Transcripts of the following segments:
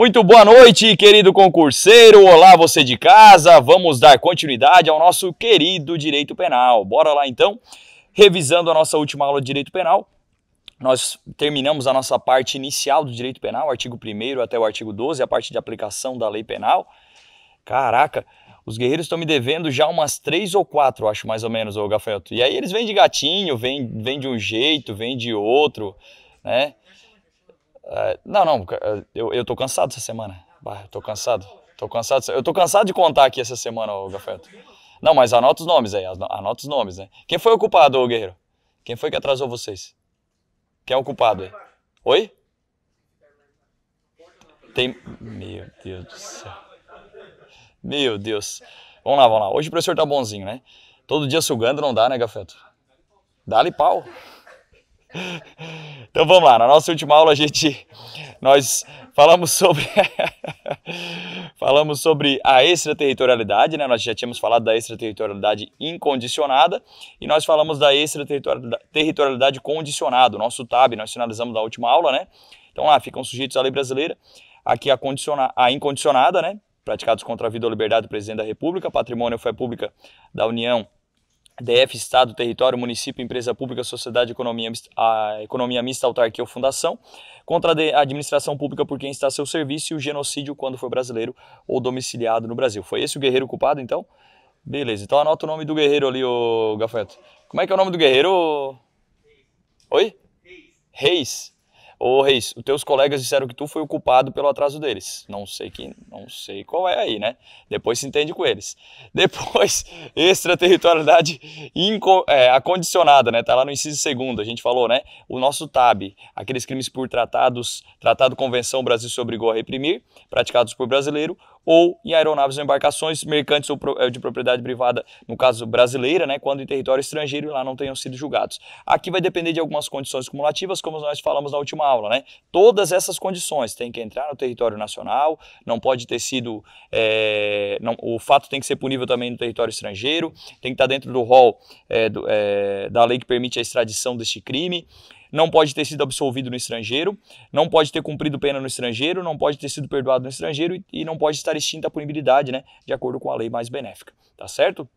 Muito boa noite, querido concurseiro. Olá, você de casa. Vamos dar continuidade ao nosso querido direito penal. Bora lá então. Revisando a nossa última aula de direito penal, nós terminamos a nossa parte inicial do direito penal, artigo 1 até o artigo 12, a parte de aplicação da lei penal. Caraca, os guerreiros estão me devendo já umas três ou quatro, acho mais ou menos, o Gafanhoto. E aí eles vêm de gatinho, vêm, vêm de um jeito, vêm de outro, né? É, não, não, é, eu, eu tô cansado essa semana. Bah, tô cansado. Tô cansado. Eu tô cansado de contar aqui essa semana, o Gafeto. Não, mas anota os nomes aí, anota os nomes, né? Quem foi o culpado, ô Guerreiro? Quem foi que atrasou vocês? Quem é o culpado aí? Oi? Tem. Meu Deus do céu. Meu Deus. Vamos lá, vamos lá. Hoje o professor tá bonzinho, né? Todo dia sugando não dá, né, Gafeto? Dá-lhe pau. Então vamos lá, na nossa última aula a gente nós falamos sobre falamos sobre a extraterritorialidade, né? Nós já tínhamos falado da extraterritorialidade incondicionada e nós falamos da extraterritorialidade condicionada, nosso tab, nós finalizamos na última aula, né? Então lá ah, ficam sujeitos à lei brasileira, aqui a condiciona, a incondicionada, né? Praticados contra a vida ou liberdade do presidente da República, patrimônio ou fé pública da União DF, Estado, Território, Município, Empresa Pública, Sociedade, Economia, a Economia Mista, Autarquia ou Fundação, contra a administração pública por quem está a seu serviço e o genocídio quando foi brasileiro ou domiciliado no Brasil. Foi esse o guerreiro culpado, então? Beleza, então anota o nome do guerreiro ali, ô Gafeto. Como é que é o nome do guerreiro? Oi? Reis. Reis. Ô Reis, os teus colegas disseram que tu foi o culpado pelo atraso deles. Não sei que, não sei qual é aí, né? Depois se entende com eles. Depois, extraterritorialidade inco, é, acondicionada, né? Tá lá no inciso segundo, a gente falou, né? O nosso TAB, aqueles crimes por tratados, Tratado Convenção Brasil se obrigou a reprimir, praticados por brasileiro, ou em aeronaves ou embarcações mercantes ou eh, de propriedade privada, no caso brasileira, né, quando em território estrangeiro e lá não tenham sido julgados. Aqui vai depender de algumas condições cumulativas, como nós falamos na última aula, né? Todas essas condições têm que entrar no território nacional, não pode ter sido, é, não, o fato tem que ser punível também no território estrangeiro, tem que estar dentro do rol é, do, é, da lei que permite a extradição deste crime não pode ter sido absolvido no estrangeiro, não pode ter cumprido pena no estrangeiro, não pode ter sido perdoado no estrangeiro e, e não pode estar extinta a punibilidade, né, de acordo com a lei mais benéfica. Tá certo?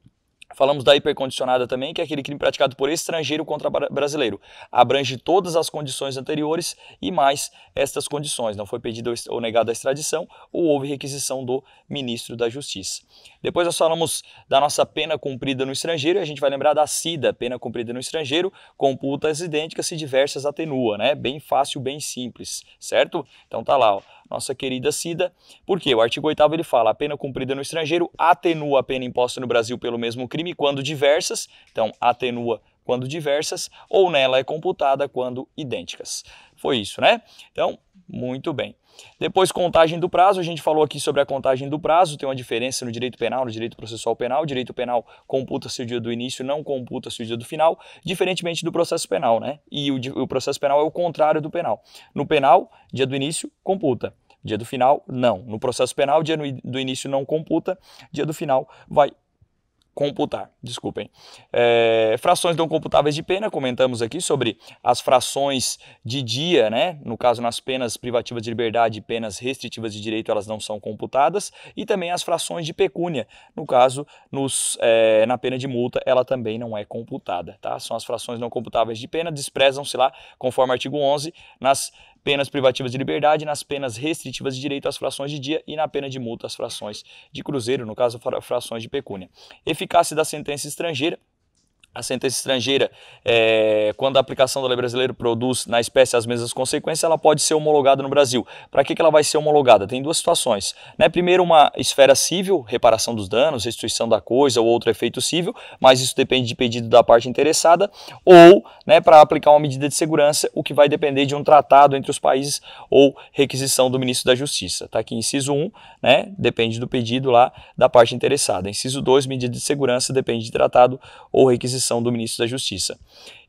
Falamos da hipercondicionada também, que é aquele crime praticado por estrangeiro contra brasileiro. Abrange todas as condições anteriores e mais estas condições. Não foi pedida ou negada a extradição ou houve requisição do ministro da Justiça. Depois nós falamos da nossa pena cumprida no estrangeiro e a gente vai lembrar da CIDA, pena cumprida no estrangeiro, computas idênticas se diversas atenua, né? Bem fácil, bem simples, certo? Então tá lá, ó nossa querida Cida, porque o artigo 8 ele fala a pena cumprida no estrangeiro atenua a pena imposta no Brasil pelo mesmo crime quando diversas, então atenua quando diversas, ou nela é computada quando idênticas. Foi isso, né? Então, muito bem. Depois, contagem do prazo. A gente falou aqui sobre a contagem do prazo. Tem uma diferença no direito penal, no direito processual penal. O direito penal computa-se o dia do início, não computa-se o dia do final, diferentemente do processo penal, né? E o, o processo penal é o contrário do penal. No penal, dia do início computa. Dia do final, não. No processo penal, dia do início não computa, dia do final vai computar, desculpem. É, frações não computáveis de pena, comentamos aqui sobre as frações de dia, né? No caso, nas penas privativas de liberdade e penas restritivas de direito, elas não são computadas, e também as frações de pecúnia. No caso, nos, é, na pena de multa, ela também não é computada, tá? São as frações não computáveis de pena, desprezam-se lá, conforme artigo 11, nas penas privativas de liberdade, nas penas restritivas de direito às frações de dia e na pena de multa às frações de cruzeiro, no caso, frações de pecúnia. Eficácia da sentença estrangeira a sentença estrangeira, é, quando a aplicação da lei brasileira produz na espécie as mesmas consequências, ela pode ser homologada no Brasil. Para que, que ela vai ser homologada? Tem duas situações. Né? Primeiro, uma esfera civil, reparação dos danos, restituição da coisa ou outro efeito civil, mas isso depende de pedido da parte interessada, ou né, para aplicar uma medida de segurança, o que vai depender de um tratado entre os países ou requisição do ministro da Justiça. Está aqui, inciso 1, né, depende do pedido lá da parte interessada. Inciso 2, medida de segurança, depende de tratado ou requisição posição do ministro da Justiça.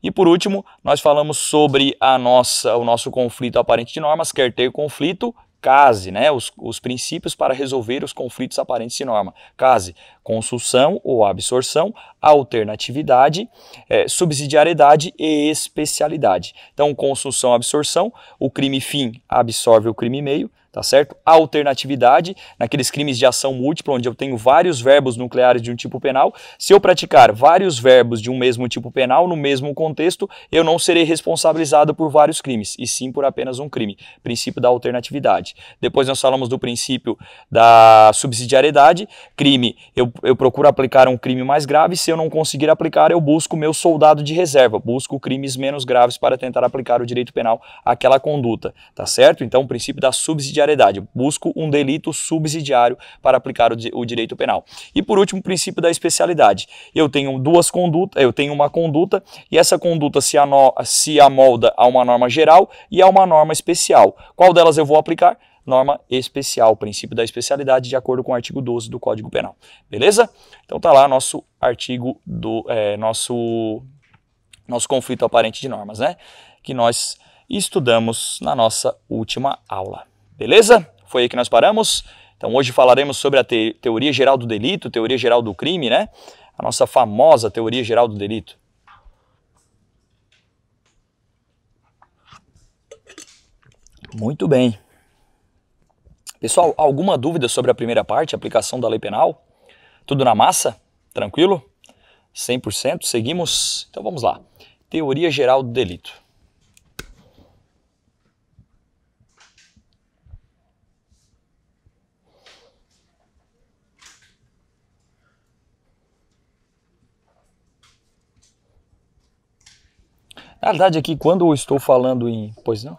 E por último, nós falamos sobre a nossa, o nosso conflito aparente de normas, quer ter conflito, CASE, né, os, os, princípios para resolver os conflitos aparentes de norma. CASE, consulção ou absorção, alternatividade, é, subsidiariedade e especialidade. Então, consulção, absorção, o crime fim absorve o crime meio, tá certo? Alternatividade, naqueles crimes de ação múltipla, onde eu tenho vários verbos nucleares de um tipo penal, se eu praticar vários verbos de um mesmo tipo penal no mesmo contexto, eu não serei responsabilizado por vários crimes, e sim por apenas um crime. Princípio da alternatividade. Depois nós falamos do princípio da subsidiariedade, crime, eu, eu procuro aplicar um crime mais grave, se eu não conseguir aplicar, eu busco meu soldado de reserva, busco crimes menos graves para tentar aplicar o direito penal àquela conduta, tá certo? Então, o princípio da subsidiariedade subsidiariedade. busco um delito subsidiário para aplicar o, o direito penal. E por último, o princípio da especialidade. Eu tenho duas condutas, eu tenho uma conduta e essa conduta se, ano, se amolda a uma norma geral e a uma norma especial. Qual delas eu vou aplicar? norma especial, princípio da especialidade, de acordo com o artigo 12 do Código Penal. Beleza? Então tá lá nosso artigo do é, nosso nosso conflito aparente de normas, né? Que nós estudamos na nossa última aula. Beleza? Foi aí que nós paramos. Então hoje falaremos sobre a te teoria geral do delito, teoria geral do crime, né? A nossa famosa teoria geral do delito. Muito bem. Pessoal, alguma dúvida sobre a primeira parte, aplicação da lei penal? Tudo na massa? Tranquilo? 100%? Seguimos? Então vamos lá. Teoria geral do delito. A verdade é que quando eu estou falando em. Pois não?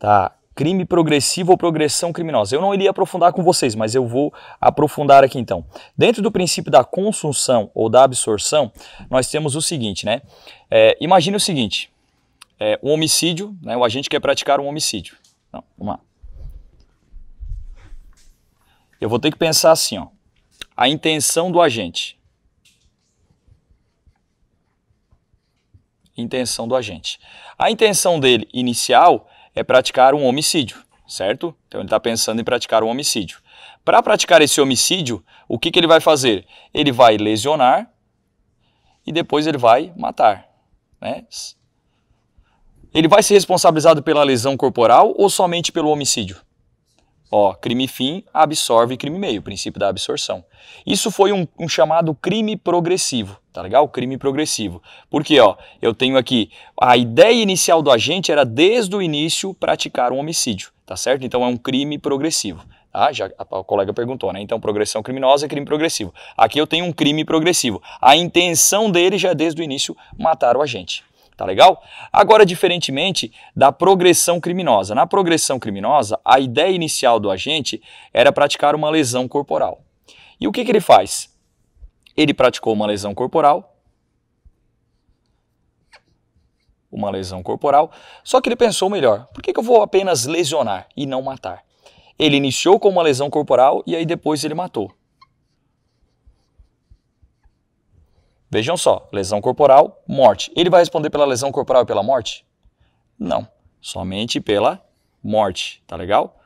Tá. Crime progressivo ou progressão criminosa. Eu não iria aprofundar com vocês, mas eu vou aprofundar aqui então. Dentro do princípio da consunção ou da absorção, nós temos o seguinte, né? É, imagine o seguinte: é, um homicídio, né? O agente quer praticar um homicídio. Então, vamos lá. Eu vou ter que pensar assim, ó. A intenção do agente. Intenção do agente. A intenção dele inicial é praticar um homicídio, certo? Então ele está pensando em praticar um homicídio. Para praticar esse homicídio, o que, que ele vai fazer? Ele vai lesionar e depois ele vai matar. Né? Ele vai ser responsabilizado pela lesão corporal ou somente pelo homicídio? Ó, crime fim absorve crime meio, princípio da absorção. Isso foi um, um, chamado crime progressivo, tá legal? Crime progressivo. Porque, ó, eu tenho aqui, a ideia inicial do agente era desde o início praticar um homicídio, tá certo? Então é um crime progressivo. Ah, já o colega perguntou, né? Então, progressão criminosa é crime progressivo. Aqui eu tenho um crime progressivo. A intenção dele já é desde o início matar o agente tá legal? Agora, diferentemente da progressão criminosa. Na progressão criminosa, a ideia inicial do agente era praticar uma lesão corporal. E o que, que ele faz? Ele praticou uma lesão corporal, uma lesão corporal, só que ele pensou melhor: por que, que eu vou apenas lesionar e não matar? Ele iniciou com uma lesão corporal e aí depois ele matou. Vejam só, lesão corporal, morte. Ele vai responder pela lesão corporal e pela morte? Não, somente pela morte, tá legal?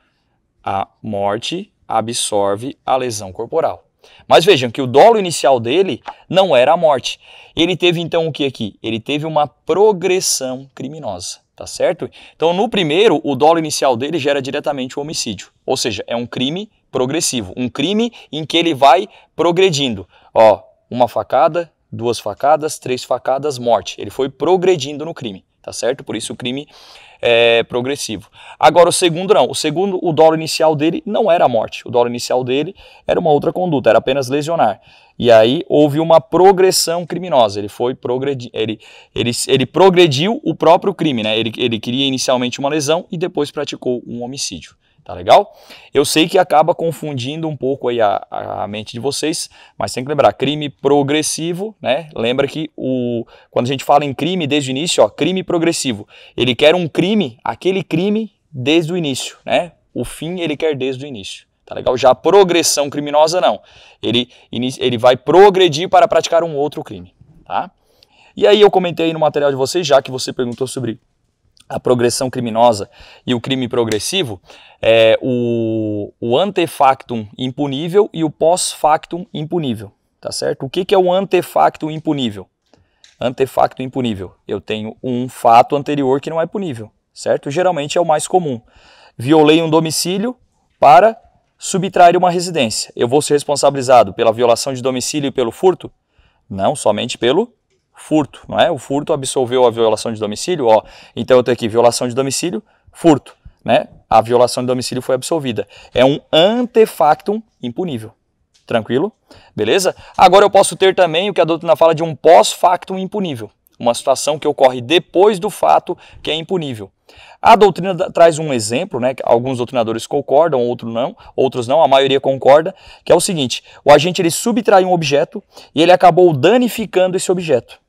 A morte absorve a lesão corporal. Mas vejam que o dolo inicial dele não era a morte. Ele teve então o que aqui? Ele teve uma progressão criminosa, tá certo? Então no primeiro, o dolo inicial dele gera diretamente o homicídio. Ou seja, é um crime progressivo, um crime em que ele vai progredindo. Ó, uma facada, duas facadas, três facadas, morte. Ele foi progredindo no crime, tá certo? Por isso o crime é progressivo. Agora o segundo não. O segundo, o dolo inicial dele não era a morte. O dolo inicial dele era uma outra conduta, era apenas lesionar. E aí houve uma progressão criminosa. Ele foi progredi ele, ele, ele progrediu o próprio crime, né? Ele, ele queria inicialmente uma lesão e depois praticou um homicídio. Tá legal? Eu sei que acaba confundindo um pouco aí a, a mente de vocês, mas tem que lembrar, crime progressivo, né? Lembra que o, quando a gente fala em crime desde o início, ó, crime progressivo, ele quer um crime, aquele crime desde o início, né? O fim ele quer desde o início. Tá legal? Já a progressão criminosa não. Ele, ele vai progredir para praticar um outro crime, tá? E aí eu comentei no material de vocês, já que você perguntou sobre a progressão criminosa e o crime progressivo, é o, o antefactum impunível e o pós-factum impunível, tá certo? O que, que é o antefactum impunível? Antefacto impunível. Eu tenho um fato anterior que não é punível, certo? Geralmente é o mais comum. Violei um domicílio para subtrair uma residência. Eu vou ser responsabilizado pela violação de domicílio e pelo furto? Não, somente pelo furto, não é? O furto absolveu a violação de domicílio, ó. Então eu tenho aqui violação de domicílio, furto, né? A violação de domicílio foi absolvida. É um antefactum impunível. Tranquilo? Beleza? Agora eu posso ter também o que a doutrina fala de um pós-factum impunível. Uma situação que ocorre depois do fato que é impunível. A doutrina traz um exemplo, né? Alguns doutrinadores concordam, outros não, outros não, a maioria concorda, que é o seguinte: o agente ele subtrai um objeto e ele acabou danificando esse objeto.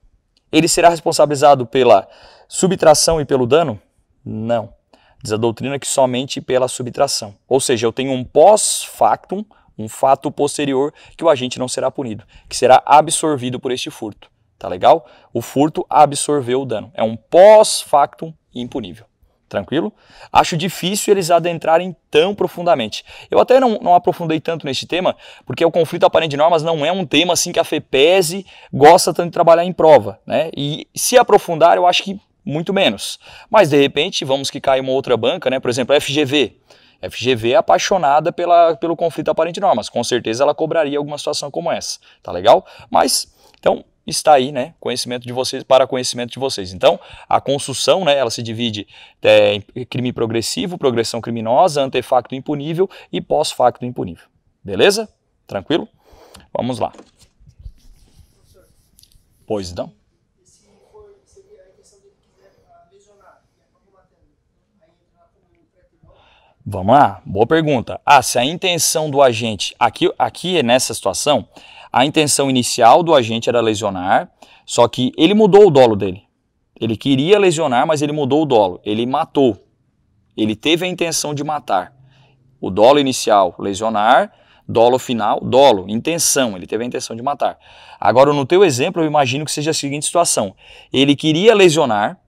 Ele será responsabilizado pela subtração e pelo dano? Não. Diz a doutrina que somente pela subtração. Ou seja, eu tenho um pós-factum, um fato posterior, que o agente não será punido, que será absorvido por este furto. Tá legal? O furto absorveu o dano. É um pós-factum impunível tranquilo? Acho difícil eles adentrarem tão profundamente. Eu até não, não aprofundei tanto neste tema, porque o conflito aparente de normas não é um tema assim que a FEPESE gosta tanto de trabalhar em prova, né? E se aprofundar, eu acho que muito menos. Mas de repente, vamos que cai uma outra banca, né? Por exemplo, a FGV. A FGV é apaixonada pela, pelo conflito aparente de normas. Com certeza ela cobraria alguma situação como essa, tá legal? Mas então, está aí, né, conhecimento de vocês para conhecimento de vocês. Então, a construção, né, ela se divide é, em crime progressivo, progressão criminosa, antefacto impunível e pós-facto impunível. Beleza? Tranquilo? Vamos lá. Pois não? Vamos lá, boa pergunta. Ah, se a intenção do agente, aqui, aqui nessa situação, a intenção inicial do agente era lesionar, só que ele mudou o dolo dele. Ele queria lesionar, mas ele mudou o dolo. Ele matou. Ele teve a intenção de matar. O dolo inicial, lesionar, dolo final, dolo, intenção, ele teve a intenção de matar. Agora, no teu exemplo, eu imagino que seja a seguinte situação: ele queria lesionar,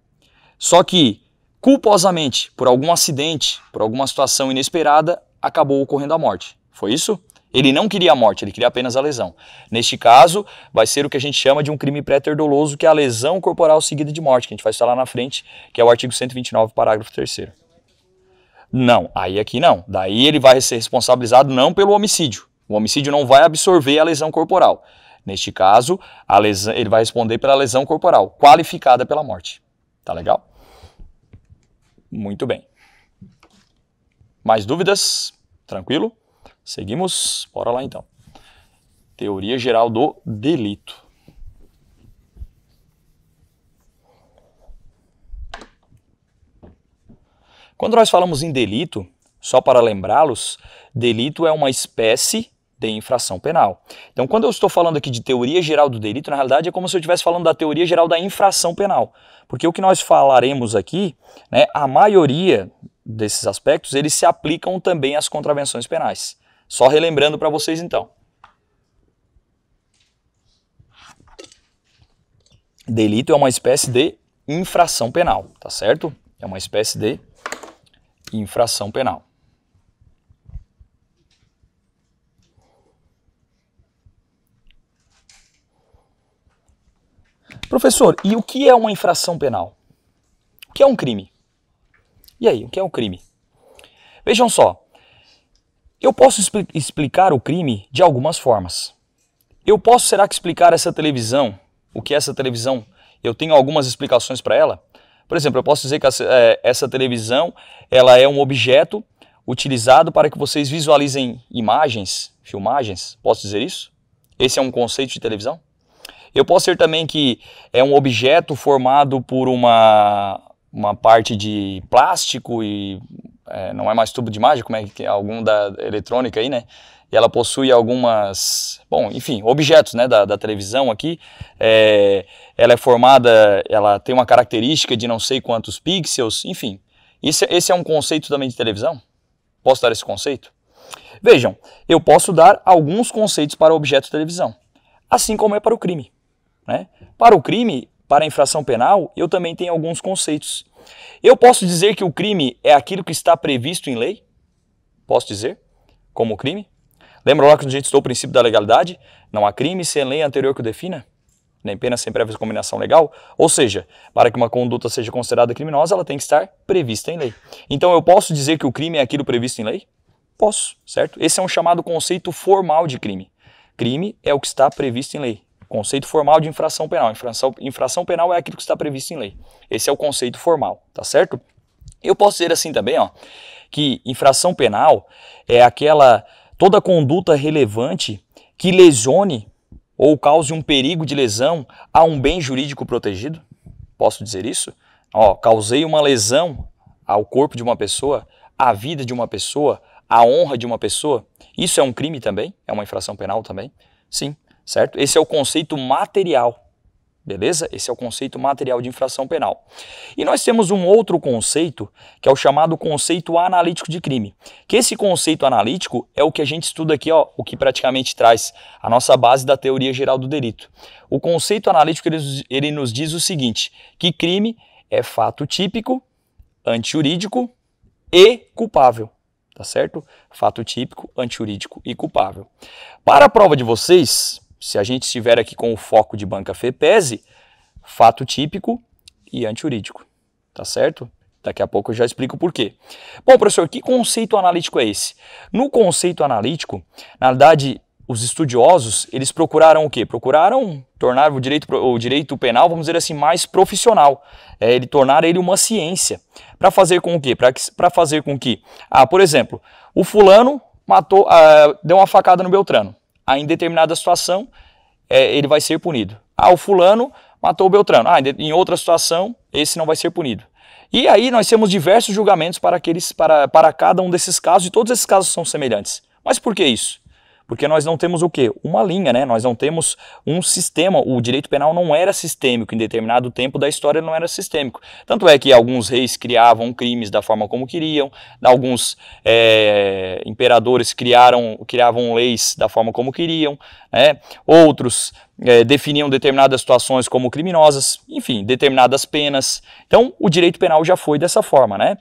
só que culposamente, por algum acidente, por alguma situação inesperada, acabou ocorrendo a morte. Foi isso? Ele não queria a morte, ele queria apenas a lesão. Neste caso, vai ser o que a gente chama de um crime pré-terdoloso, que é a lesão corporal seguida de morte, que a gente vai estar lá na frente, que é o artigo 129, parágrafo 3 Não, aí aqui não. Daí ele vai ser responsabilizado não pelo homicídio. O homicídio não vai absorver a lesão corporal. Neste caso, lesão, ele vai responder pela lesão corporal, qualificada pela morte. Tá legal? Muito bem. Mais dúvidas? Tranquilo? Seguimos? Bora lá então. Teoria geral do delito. Quando nós falamos em delito, só para lembrá-los, delito é uma espécie de infração penal. Então, quando eu estou falando aqui de teoria geral do delito, na realidade é como se eu estivesse falando da teoria geral da infração penal. Porque o que nós falaremos aqui, né, a maioria desses aspectos, eles se aplicam também às contravenções penais. Só relembrando para vocês então. Delito é uma espécie de infração penal, tá certo? É uma espécie de infração penal. Professor, e o que é uma infração penal? O que é um crime? E aí, o que é um crime? Vejam só, eu posso expl explicar o crime de algumas formas. Eu posso, será que explicar essa televisão, o que é essa televisão? Eu tenho algumas explicações para ela. Por exemplo, eu posso dizer que essa, é, essa televisão ela é um objeto utilizado para que vocês visualizem imagens, filmagens. Posso dizer isso? Esse é um conceito de televisão? Eu posso ser também que é um objeto formado por uma, uma parte de plástico e é, não é mais tubo de mágica, como é que é, algum da eletrônica aí, né? E ela possui algumas, bom, enfim, objetos, né, da, da televisão aqui. É, ela é formada, ela tem uma característica de não sei quantos pixels, enfim. Esse, esse é um conceito também de televisão? Posso dar esse conceito? Vejam, eu posso dar alguns conceitos para o objeto televisão, assim como é para o crime. Né? Para o crime, para a infração penal, eu também tenho alguns conceitos. Eu posso dizer que o crime é aquilo que está previsto em lei? Posso dizer? Como crime? Lembra lá que a gente estou o princípio da legalidade? Não há crime sem lei anterior que o defina? nem pena sem prévia combinação legal, ou seja, para que uma conduta seja considerada criminosa, ela tem que estar prevista em lei. Então eu posso dizer que o crime é aquilo previsto em lei? Posso, certo? Esse é um chamado conceito formal de crime. Crime é o que está previsto em lei. Conceito formal de infração penal. Infração, infração penal é aquilo que está previsto em lei. Esse é o conceito formal, tá certo? Eu posso dizer assim também, ó, que infração penal é aquela toda conduta relevante que lesione ou cause um perigo de lesão a um bem jurídico protegido. Posso dizer isso? Ó, causei uma lesão ao corpo de uma pessoa, à vida de uma pessoa, à honra de uma pessoa. Isso é um crime também? É uma infração penal também? Sim certo? Esse é o conceito material, beleza? Esse é o conceito material de infração penal. E nós temos um outro conceito, que é o chamado conceito analítico de crime. Que esse conceito analítico é o que a gente estuda aqui, ó, o que praticamente traz a nossa base da teoria geral do delito. O conceito analítico ele, ele nos diz o seguinte, que crime é fato típico, antijurídico e culpável tá certo? Fato típico, antijurídico e culpável. Para a prova de vocês, se a gente estiver aqui com o foco de banca FEPESE, fato típico e antiurídico, tá certo? Daqui a pouco eu já explico por quê. Bom, professor, que conceito analítico é esse? No conceito analítico, na verdade, os estudiosos, eles procuraram o quê? Procuraram tornar o direito, o direito penal, vamos dizer assim, mais profissional. É, ele tornar ele uma ciência. Para fazer com o quê? Para fazer com que, ah, por exemplo, o fulano matou, ah, deu uma facada no Beltrano em determinada situação é, ele vai ser punido. Ah, o fulano matou o Beltrano. Ah, em outra situação esse não vai ser punido. E aí nós temos diversos julgamentos para, aqueles, para, para cada um desses casos, e todos esses casos são semelhantes. Mas por que isso? Porque nós não temos o quê? Uma linha, né? Nós não temos um sistema. O direito penal não era sistêmico, em determinado tempo da história não era sistêmico. Tanto é que alguns reis criavam crimes da forma como queriam, alguns é, imperadores criaram, criavam leis da forma como queriam, né? outros é, definiam determinadas situações como criminosas, enfim, determinadas penas. Então, o direito penal já foi dessa forma, né?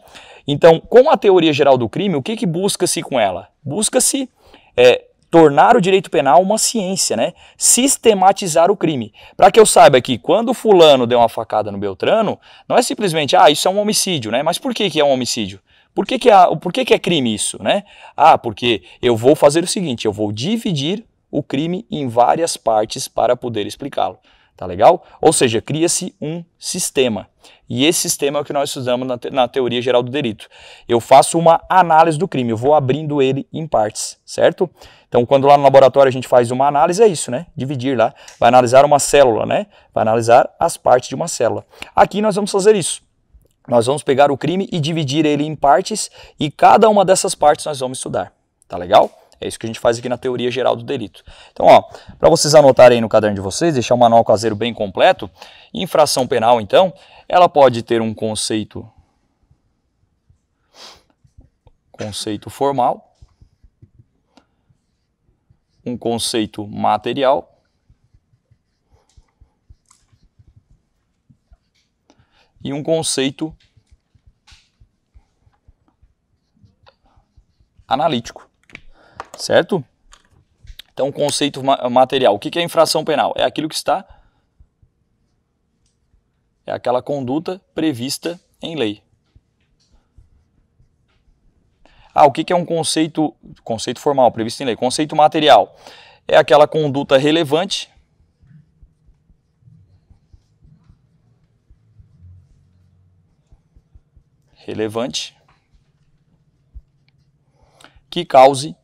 Então, com a teoria geral do crime, o que, que busca-se com ela? Busca-se é, tornar o direito penal uma ciência, né? Sistematizar o crime. Para que eu saiba que quando fulano deu uma facada no Beltrano, não é simplesmente, ah, isso é um homicídio, né? Mas por que, que é um homicídio? Por que, que, é, por que, que é crime isso, né? Ah, porque eu vou fazer o seguinte, eu vou dividir o crime em várias partes para poder explicá-lo. Tá legal? Ou seja, cria-se um sistema. E esse sistema é o que nós estudamos na, te na teoria geral do delito. Eu faço uma análise do crime, eu vou abrindo ele em partes, certo? Então, quando lá no laboratório a gente faz uma análise, é isso, né? Dividir lá. Vai analisar uma célula, né? Vai analisar as partes de uma célula. Aqui nós vamos fazer isso. Nós vamos pegar o crime e dividir ele em partes e cada uma dessas partes nós vamos estudar. Tá legal? É isso que a gente faz aqui na teoria geral do delito. Então, ó, para vocês anotarem no caderno de vocês, deixar o manual caseiro bem completo, infração penal, então, ela pode ter um conceito conceito formal, um conceito material e um conceito analítico certo? Então, conceito material. O que é infração penal? É aquilo que está. É aquela conduta prevista em lei. Ah, o que é um conceito. Conceito formal, previsto em lei. Conceito material. É aquela conduta relevante. Relevante. Que cause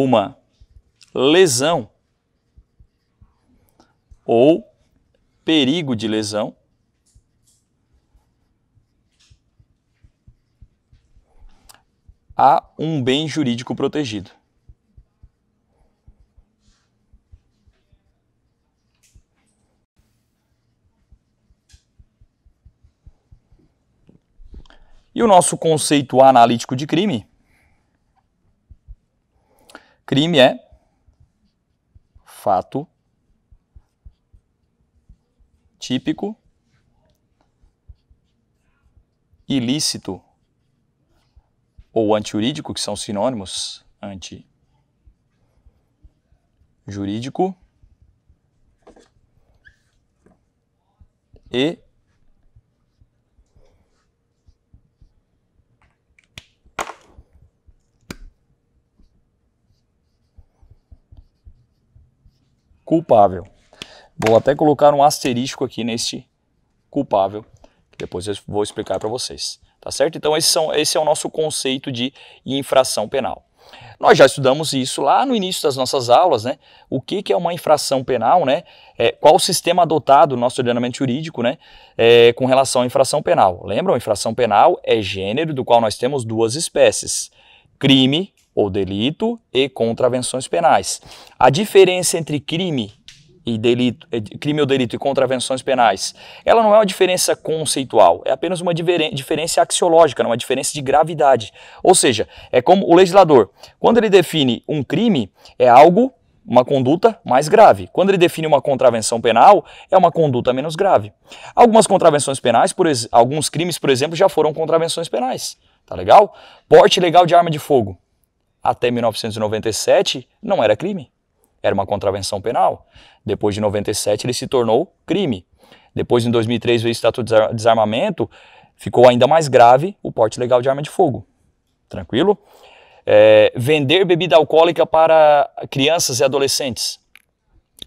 uma lesão ou perigo de lesão. a um bem jurídico protegido. E o nosso conceito analítico de crime Crime é fato típico ilícito ou antijurídico, que são sinônimos, anti jurídico e culpável. Vou até colocar um asterisco aqui neste culpável, que depois eu vou explicar para vocês. Tá certo? Então, esse, são, esse é o nosso conceito de infração penal. Nós já estudamos isso lá no início das nossas aulas, né? O que, que é uma infração penal, né? É, qual o sistema adotado no nosso ordenamento jurídico, né? É, com relação à infração penal. Lembram? Infração penal é gênero do qual nós temos duas espécies: crime ou delito e contravenções penais. A diferença entre crime e delito, eh, crime ou delito e contravenções penais, ela não é uma diferença conceitual, é apenas uma diferença axiológica, é uma diferença de gravidade. Ou seja, é como o legislador, quando ele define um crime, é algo uma conduta mais grave. Quando ele define uma contravenção penal, é uma conduta menos grave. Algumas contravenções penais, por alguns crimes, por exemplo, já foram contravenções penais. Tá legal? Porte ilegal de arma de fogo até 1997 não era crime, era uma contravenção penal. Depois de 97 ele se tornou crime. Depois em 2003 veio o Estatuto de Desarmamento, ficou ainda mais grave o porte legal de arma de fogo. Tranquilo? É, vender bebida alcoólica para crianças e adolescentes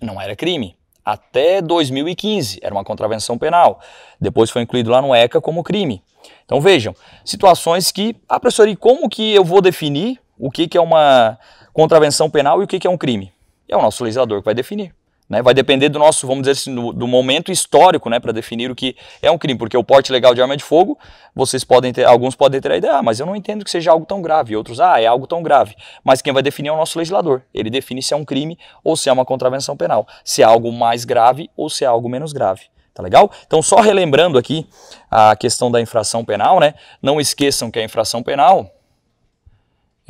não era crime. Até 2015 era uma contravenção penal. Depois foi incluído lá no ECA como crime. Então vejam, situações que, ah, professor, e como que eu vou definir o que, que é uma contravenção penal e o que, que é um crime. é o nosso legislador que vai definir. Né? Vai depender do nosso, vamos dizer assim, do, do momento histórico né, para definir o que é um crime, porque o porte legal de arma é de fogo, vocês podem ter, alguns podem ter a ideia, ah, mas eu não entendo que seja algo tão grave, outros, ah, é algo tão grave. Mas quem vai definir é o nosso legislador. Ele define se é um crime ou se é uma contravenção penal, se é algo mais grave ou se é algo menos grave. Tá legal? Então, só relembrando aqui a questão da infração penal, né? Não esqueçam que a infração penal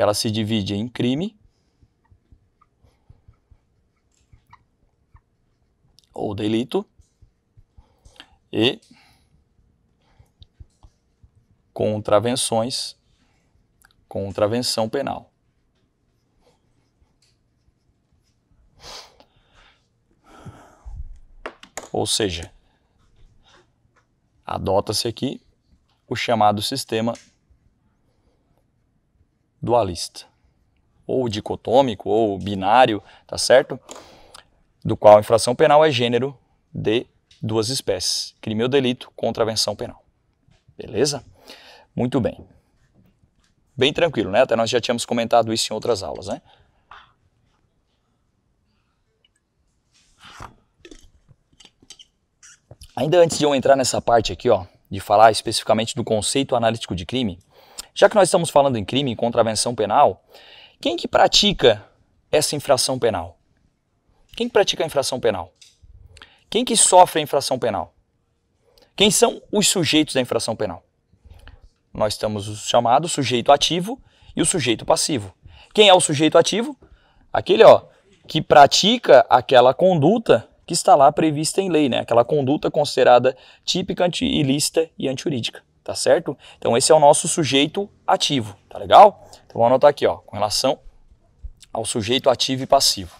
ela se divide em crime ou delito e contravenções, contravenção penal. Ou seja, adota-se aqui o chamado sistema dualista, ou dicotômico, ou binário, tá certo? Do qual a infração penal é gênero de duas espécies, crime ou delito, contravenção penal. Beleza? Muito bem. Bem tranquilo, né? Até nós já tínhamos comentado isso em outras aulas, né? Ainda antes de eu entrar nessa parte aqui, ó, de falar especificamente do conceito analítico de crime, já que nós estamos falando em crime, em contravenção penal, quem que pratica essa infração penal? Quem que pratica a infração penal? Quem que sofre a infração penal? Quem são os sujeitos da infração penal? Nós temos o chamado sujeito ativo e o sujeito passivo. Quem é o sujeito ativo? Aquele ó, que pratica aquela conduta que está lá prevista em lei, né? aquela conduta considerada típica, ilícita e antijurídica tá certo? Então esse é o nosso sujeito ativo, tá legal? Então vou anotar aqui, ó, com relação ao sujeito ativo e passivo.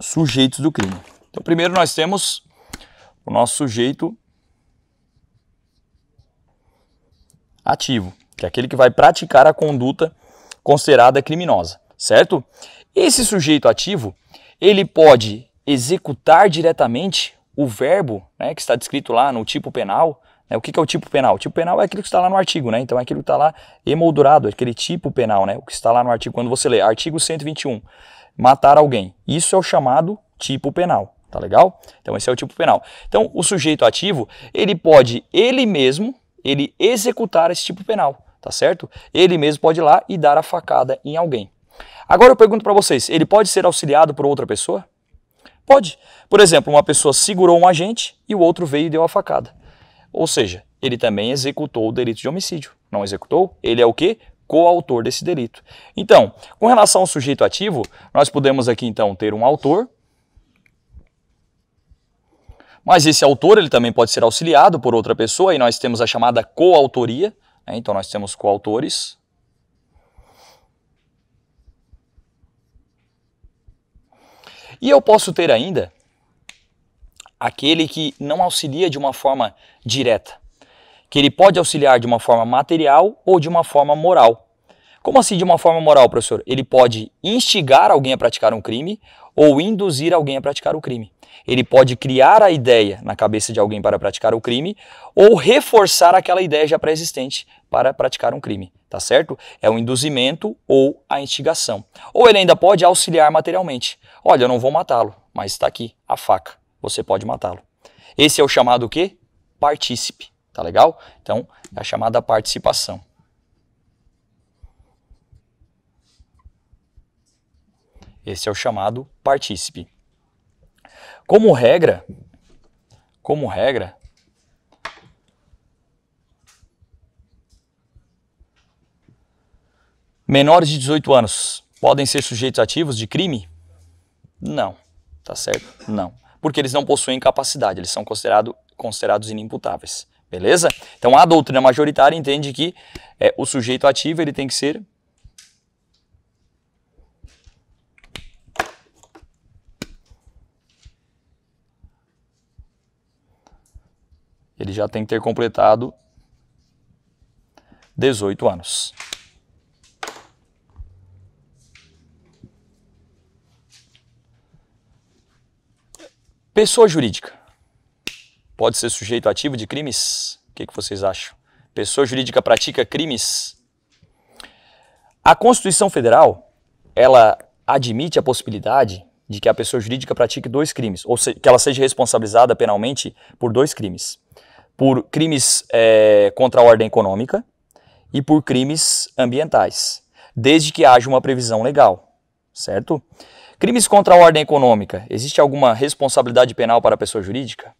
sujeitos do crime. Então, primeiro nós temos o nosso sujeito ativo, que é aquele que vai praticar a conduta considerada criminosa, certo? Esse sujeito ativo, ele pode executar diretamente o verbo né, que está descrito lá no tipo penal. Né, o que, é o tipo penal? O tipo penal é aquilo que está lá no artigo, né? Então é aquilo que está lá emoldurado, é aquele tipo penal, né? O que está lá no artigo. Quando você lê artigo 121, matar alguém, isso é o chamado tipo penal. Tá legal? Então esse é o tipo penal. Então o sujeito ativo, ele pode ele mesmo, ele executar esse tipo penal, tá certo? Ele mesmo pode ir lá e dar a facada em alguém. Agora eu pergunto para vocês, ele pode ser auxiliado por outra pessoa? Pode. Por exemplo, uma pessoa segurou um agente e o outro veio e deu a facada. Ou seja, ele também executou o delito de homicídio. Não executou? Ele é o quê? Coautor desse delito. Então, com relação ao sujeito ativo, nós podemos aqui então ter um autor, mas esse autor ele também pode ser auxiliado por outra pessoa e nós temos a chamada coautoria. Né? Então nós temos coautores. E eu posso ter ainda aquele que não auxilia de uma forma direta, que ele pode auxiliar de uma forma material ou de uma forma moral. Como assim de uma forma moral, professor? Ele pode instigar alguém a praticar um crime ou induzir alguém a praticar o crime. Ele pode criar a ideia na cabeça de alguém para praticar o crime ou reforçar aquela ideia já pré-existente para praticar um crime, tá certo? É o induzimento ou a instigação. Ou ele ainda pode auxiliar materialmente. Olha, eu não vou matá-lo, mas está aqui a faca. Você pode matá-lo. Esse é o chamado o quê? Partícipe, tá legal? Então, é a chamada participação. Esse é o chamado partícipe. Como regra, como regra, menores de 18 anos podem ser sujeitos ativos de crime? Não, tá certo? Não. Porque eles não possuem capacidade, eles são considerado, considerados inimputáveis. Beleza? Então a doutrina majoritária entende que é, o sujeito ativo ele tem que ser Ele já tem que ter completado 18 anos. Pessoa jurídica. Pode ser sujeito ativo de crimes? O que, que vocês acham? Pessoa jurídica pratica crimes? A Constituição Federal, ela admite a possibilidade de que a pessoa jurídica pratique dois crimes, ou que ela seja responsabilizada penalmente por dois crimes por crimes é, contra a ordem econômica e por crimes ambientais, desde que haja uma previsão legal, certo? Crimes contra a ordem econômica, existe alguma responsabilidade penal para a pessoa jurídica?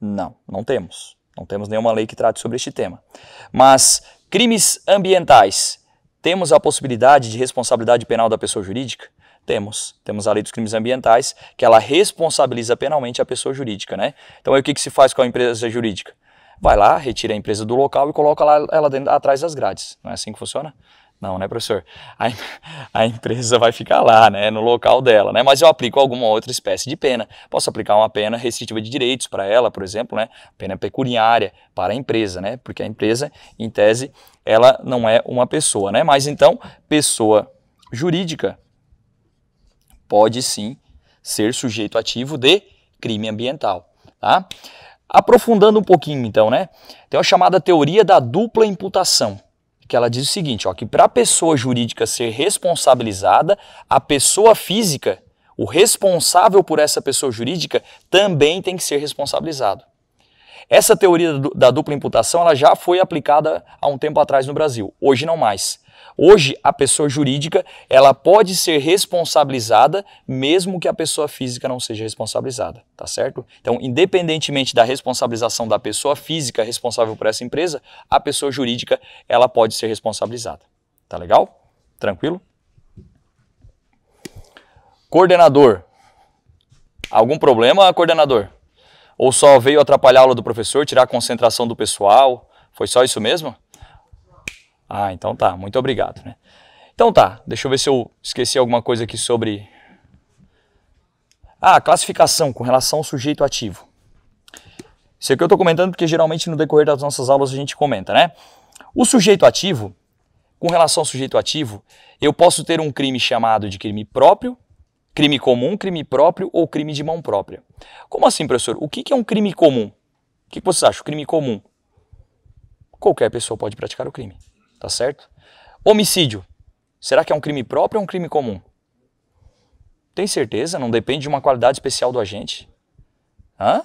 Não, não temos. Não temos nenhuma lei que trate sobre este tema. Mas crimes ambientais, temos a possibilidade de responsabilidade penal da pessoa jurídica? Temos. Temos a lei dos crimes ambientais, que ela responsabiliza penalmente a pessoa jurídica, né? Então aí o que, que se faz com a empresa jurídica? Vai lá, retira a empresa do local e coloca lá, ela dentro, atrás das grades. Não é assim que funciona? Não, né, professor? A, a, empresa vai ficar lá, né, no local dela, né? Mas eu aplico alguma outra espécie de pena. Posso aplicar uma pena restritiva de direitos para ela, por exemplo, né? Pena pecuniária para a empresa, né? Porque a empresa, em tese, ela não é uma pessoa, né? Mas então, pessoa jurídica pode sim ser sujeito ativo de crime ambiental. Tá? Aprofundando um pouquinho, então, né? Tem a chamada teoria da dupla imputação, que ela diz o seguinte: ó, que para a pessoa jurídica ser responsabilizada, a pessoa física, o responsável por essa pessoa jurídica, também tem que ser responsabilizado. Essa teoria da dupla imputação ela já foi aplicada há um tempo atrás no Brasil, hoje não mais. Hoje, a pessoa jurídica ela pode ser responsabilizada, mesmo que a pessoa física não seja responsabilizada, tá certo? Então, independentemente da responsabilização da pessoa física responsável por essa empresa, a pessoa jurídica ela pode ser responsabilizada. Tá legal? Tranquilo? Coordenador. Algum problema, coordenador? Ou só veio atrapalhar a aula do professor, tirar a concentração do pessoal? Foi só isso mesmo? Ah, então tá, muito obrigado. Né? Então tá, deixa eu ver se eu esqueci alguma coisa aqui sobre. Ah, classificação com relação ao sujeito ativo. Isso aqui eu estou comentando porque geralmente no decorrer das nossas aulas a gente comenta, né? O sujeito ativo, com relação ao sujeito ativo, eu posso ter um crime chamado de crime próprio, crime comum, crime próprio ou crime de mão própria. Como assim, professor? O que, é um crime comum? O que, que vocês acham? Crime comum? Qualquer pessoa pode praticar o crime, tá certo? Homicídio. Será que é um crime próprio ou um crime comum? Tem certeza? Não depende de uma qualidade especial do agente? Hã?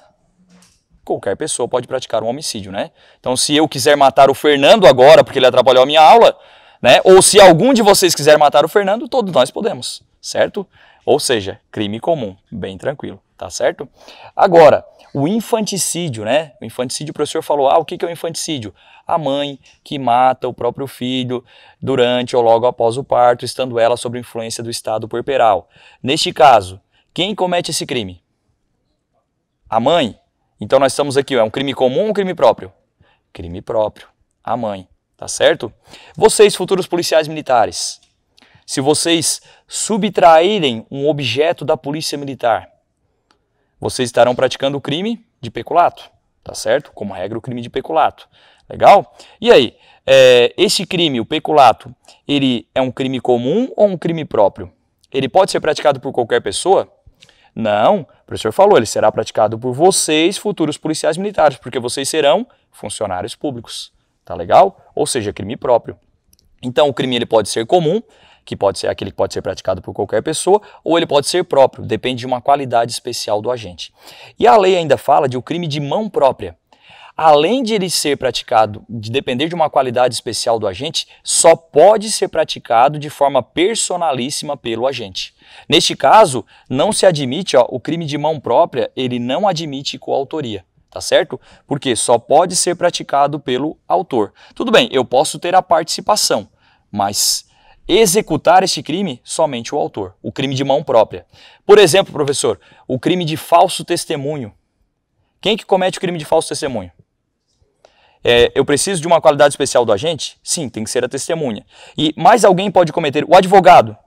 Qualquer pessoa pode praticar um homicídio, né? Então, se eu quiser matar o Fernando agora porque ele atrapalhou a minha aula, né? Ou se algum de vocês quiser matar o Fernando, todos nós podemos, certo? Ou seja, crime comum, bem tranquilo tá certo? Agora, o infanticídio, né? O infanticídio, o professor falou, ah, o que é o infanticídio? A mãe que mata o próprio filho durante ou logo após o parto, estando ela sob influência do estado puerperal. Neste caso, quem comete esse crime? A mãe. Então nós estamos aqui, é um crime comum ou um crime próprio? Crime próprio, a mãe, tá certo? Vocês, futuros policiais militares, se vocês subtraírem um objeto da polícia militar, vocês estarão praticando o crime de peculato, tá certo? Como regra, o crime de peculato. Legal? E aí, é, esse crime, o peculato, ele é um crime comum ou um crime próprio? Ele pode ser praticado por qualquer pessoa? Não, o professor falou, ele será praticado por vocês, futuros policiais militares, porque vocês serão funcionários públicos, tá legal? Ou seja, crime próprio. Então, o crime ele pode ser comum, que pode ser aquele que pode ser praticado por qualquer pessoa, ou ele pode ser próprio, depende de uma qualidade especial do agente. E a lei ainda fala de o um crime de mão própria. Além de ele ser praticado, de depender de uma qualidade especial do agente, só pode ser praticado de forma personalíssima pelo agente. Neste caso, não se admite, ó, o crime de mão própria, ele não admite coautoria tá certo? Porque só pode ser praticado pelo autor. Tudo bem, eu posso ter a participação, mas executar este crime somente o autor, o crime de mão própria. Por exemplo, professor, o crime de falso testemunho. Quem é que comete o crime de falso testemunho? É, eu preciso de uma qualidade especial do agente? Sim, tem que ser a testemunha. E mais alguém pode cometer? O advogado,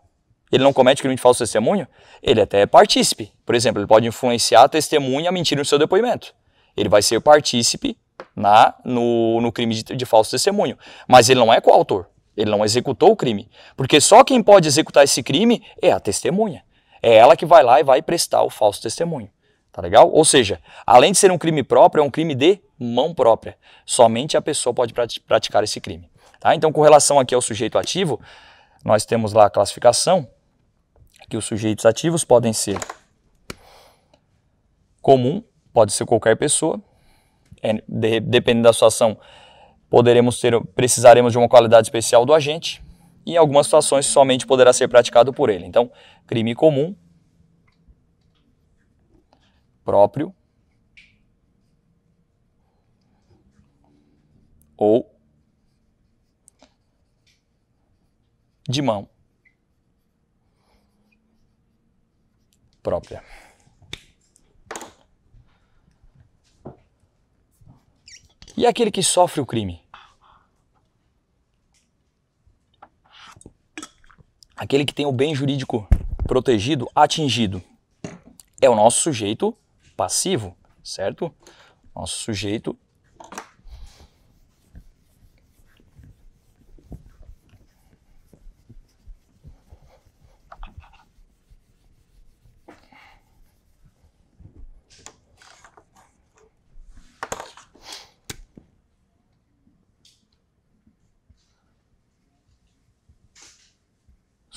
ele não comete crime de falso testemunho? Ele até é partícipe. Por exemplo, ele pode influenciar a testemunha a mentir no seu depoimento. Ele vai ser partícipe na, no, no crime de, de falso testemunho. Mas ele não é coautor. Ele não executou o crime. Porque só quem pode executar esse crime é a testemunha. É ela que vai lá e vai prestar o falso testemunho. Tá legal? Ou seja, além de ser um crime próprio, é um crime de mão própria. Somente a pessoa pode praticar esse crime. Tá? Então, com relação aqui ao sujeito ativo, nós temos lá a classificação que os sujeitos ativos podem ser comum, pode ser qualquer pessoa, é, de, dependendo da sua ação, poderemos ter, precisaremos de uma qualidade especial do agente e em algumas situações somente poderá ser praticado por ele. Então, crime comum, próprio ou de mão própria. E aquele que sofre o crime? Aquele que tem o bem jurídico protegido, atingido. É o nosso sujeito passivo, certo? Nosso sujeito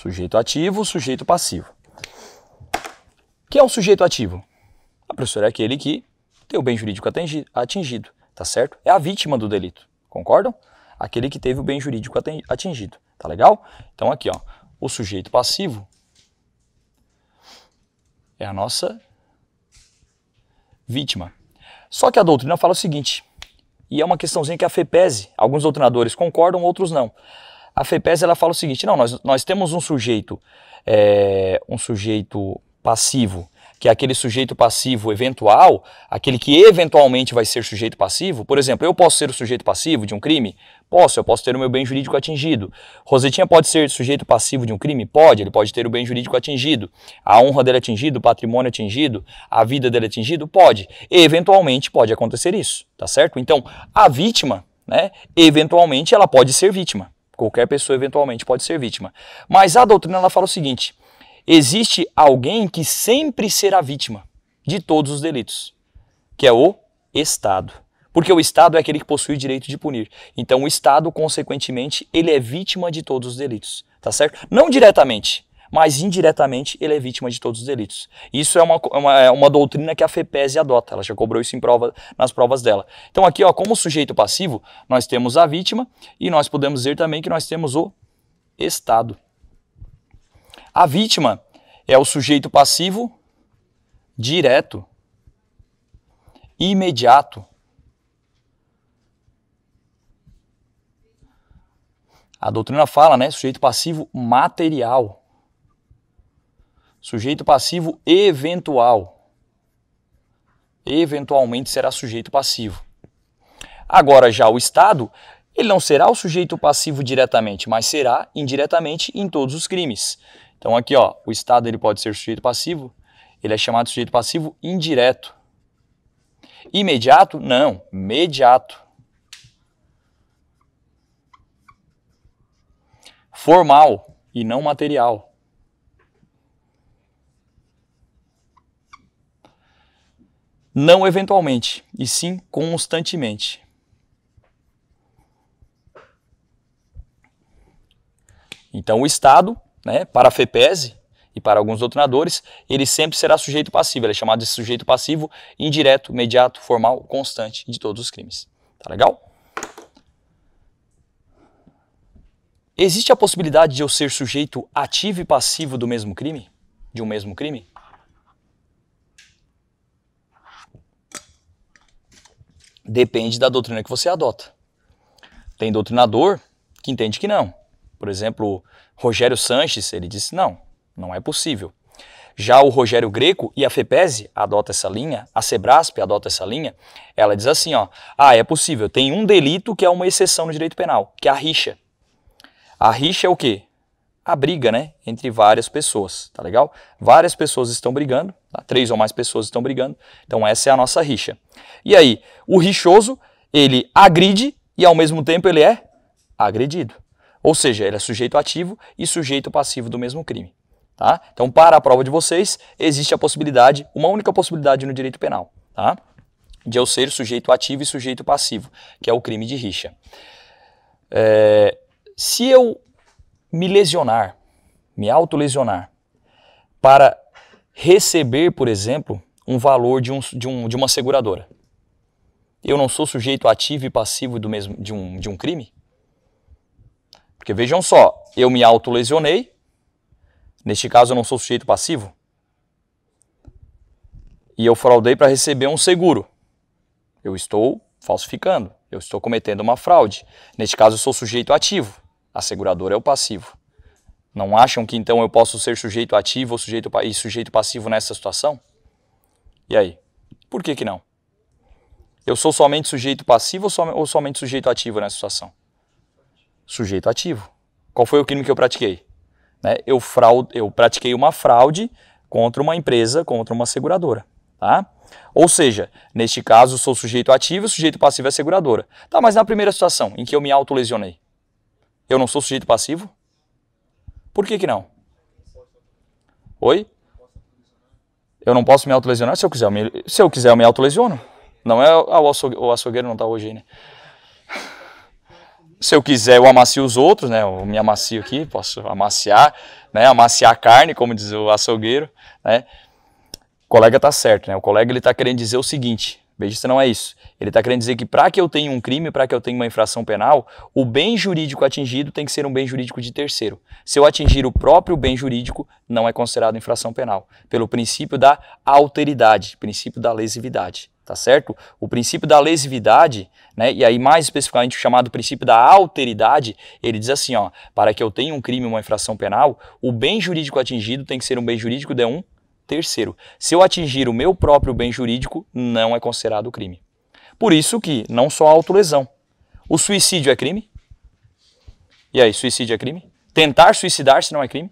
Sujeito ativo, sujeito passivo. O que é um sujeito ativo? A professora é aquele que tem o bem jurídico atingido, tá certo? É a vítima do delito, concordam? Aquele que teve o bem jurídico atingido, tá legal? Então aqui, ó, o sujeito passivo é a nossa vítima. Só que a doutrina fala o seguinte, e é uma questãozinha que a FEPESE, alguns doutrinadores concordam, outros não. A FEPES ela fala o seguinte: não, nós, nós temos um sujeito, é, um sujeito passivo, que é aquele sujeito passivo eventual, aquele que eventualmente vai ser sujeito passivo. Por exemplo, eu posso ser o sujeito passivo de um crime? Posso, eu posso ter o meu bem jurídico atingido. Rosetinha pode ser sujeito passivo de um crime? Pode, ele pode ter o bem jurídico atingido. A honra dele atingido, o patrimônio atingido, a vida dele atingido? Pode. E, eventualmente pode acontecer isso, tá certo? Então, a vítima, né, eventualmente ela pode ser vítima. Qualquer pessoa eventualmente pode ser vítima. Mas a doutrina ela fala o seguinte: existe alguém que sempre será vítima de todos os delitos, que é o Estado. Porque o Estado é aquele que possui o direito de punir. Então o Estado, consequentemente, ele é vítima de todos os delitos, tá certo? Não diretamente, mas indiretamente ele é vítima de todos os delitos. Isso é uma, é uma, é uma doutrina que a FEPES adota, ela já cobrou isso em prova, nas provas dela. Então aqui, ó, como sujeito passivo, nós temos a vítima e nós podemos dizer também que nós temos o Estado. A vítima é o sujeito passivo direto, imediato. A doutrina fala, né? Sujeito passivo material. Sujeito passivo eventual. Eventualmente será sujeito passivo. Agora, já o Estado, ele não será o sujeito passivo diretamente, mas será indiretamente em todos os crimes. Então, aqui, ó, o Estado ele pode ser sujeito passivo, ele é chamado de sujeito passivo indireto. Imediato? Não, mediato. Formal e não material. Não eventualmente, e sim constantemente. Então, o Estado, né, para a FEPESE e para alguns doutrinadores, ele sempre será sujeito passivo. Ele é chamado de sujeito passivo, indireto, imediato, formal, constante de todos os crimes. Tá legal? Existe a possibilidade de eu ser sujeito ativo e passivo do mesmo crime? De um mesmo crime? Depende da doutrina que você adota. Tem doutrinador que entende que não. Por exemplo, Rogério Sanches, ele disse não, não é possível. Já o Rogério Greco e a FEPESE adota essa linha, a Sebrasp adota essa linha, ela diz assim, ó, ah, é possível, tem um delito que é uma exceção no direito penal, que é a rixa. A rixa é o quê? A briga, né, entre várias pessoas, tá legal? Várias pessoas estão brigando, Tá? Três ou mais pessoas estão brigando. Então essa é a nossa rixa. E aí, o rixoso, ele agride e ao mesmo tempo ele é agredido. Ou seja, ele é sujeito ativo e sujeito passivo do mesmo crime. Tá? Então, para a prova de vocês, existe a possibilidade, uma única possibilidade no direito penal, tá? de eu ser sujeito ativo e sujeito passivo, que é o crime de rixa. É, se eu me lesionar, me autolesionar, para receber, por exemplo, um valor de, um, de, um, de uma seguradora. Eu não sou sujeito ativo e passivo do mesmo, de, um, de um crime? Porque vejam só, eu me autolesionei, neste caso eu não sou sujeito passivo, e eu fraudei para receber um seguro. Eu estou falsificando, eu estou cometendo uma fraude. Neste caso eu sou sujeito ativo, a seguradora é o passivo. Não acham que então eu posso ser sujeito ativo ou sujeito e sujeito passivo nessa situação? E aí? Por que que não? Eu sou somente sujeito passivo ou, som ou somente sujeito ativo nessa situação? Sujeito ativo. Qual foi o crime que eu pratiquei? Né? Eu, fraude, eu pratiquei uma fraude contra uma empresa, contra uma seguradora. Tá? Ou seja, neste caso, sou sujeito ativo e sujeito passivo é a seguradora. Tá, mas na primeira situação em que eu me autolesionei, eu não sou sujeito passivo? Por que, que não? Oi? Eu não posso me autolesionar? Se eu quiser, eu me, se eu quiser, eu me autolesiono. Não é ah, o, açougue, o açougueiro não está hoje aí, né? Se eu quiser, eu amacio os outros, né? Eu me amacio aqui, posso amaciar, né? Amaciar a carne, como diz o açougueiro, né? O colega está certo, né? O colega ele está querendo dizer o seguinte: Beijista não é isso. Ele está querendo dizer que para que eu tenha um crime, para que eu tenha uma infração penal, o bem jurídico atingido tem que ser um bem jurídico de terceiro. Se eu atingir o próprio bem jurídico, não é considerado infração penal, pelo princípio da alteridade, princípio da lesividade tá certo? O princípio da lesividade, né, e aí mais especificamente o chamado princípio da alteridade, ele diz assim, ó, para que eu tenha um crime, uma infração penal, o bem jurídico atingido tem que ser um bem jurídico de um Terceiro, se eu atingir o meu próprio bem jurídico, não é considerado crime. Por isso que não só a autolesão. O suicídio é crime? E aí, suicídio é crime? Tentar suicidar-se não é crime?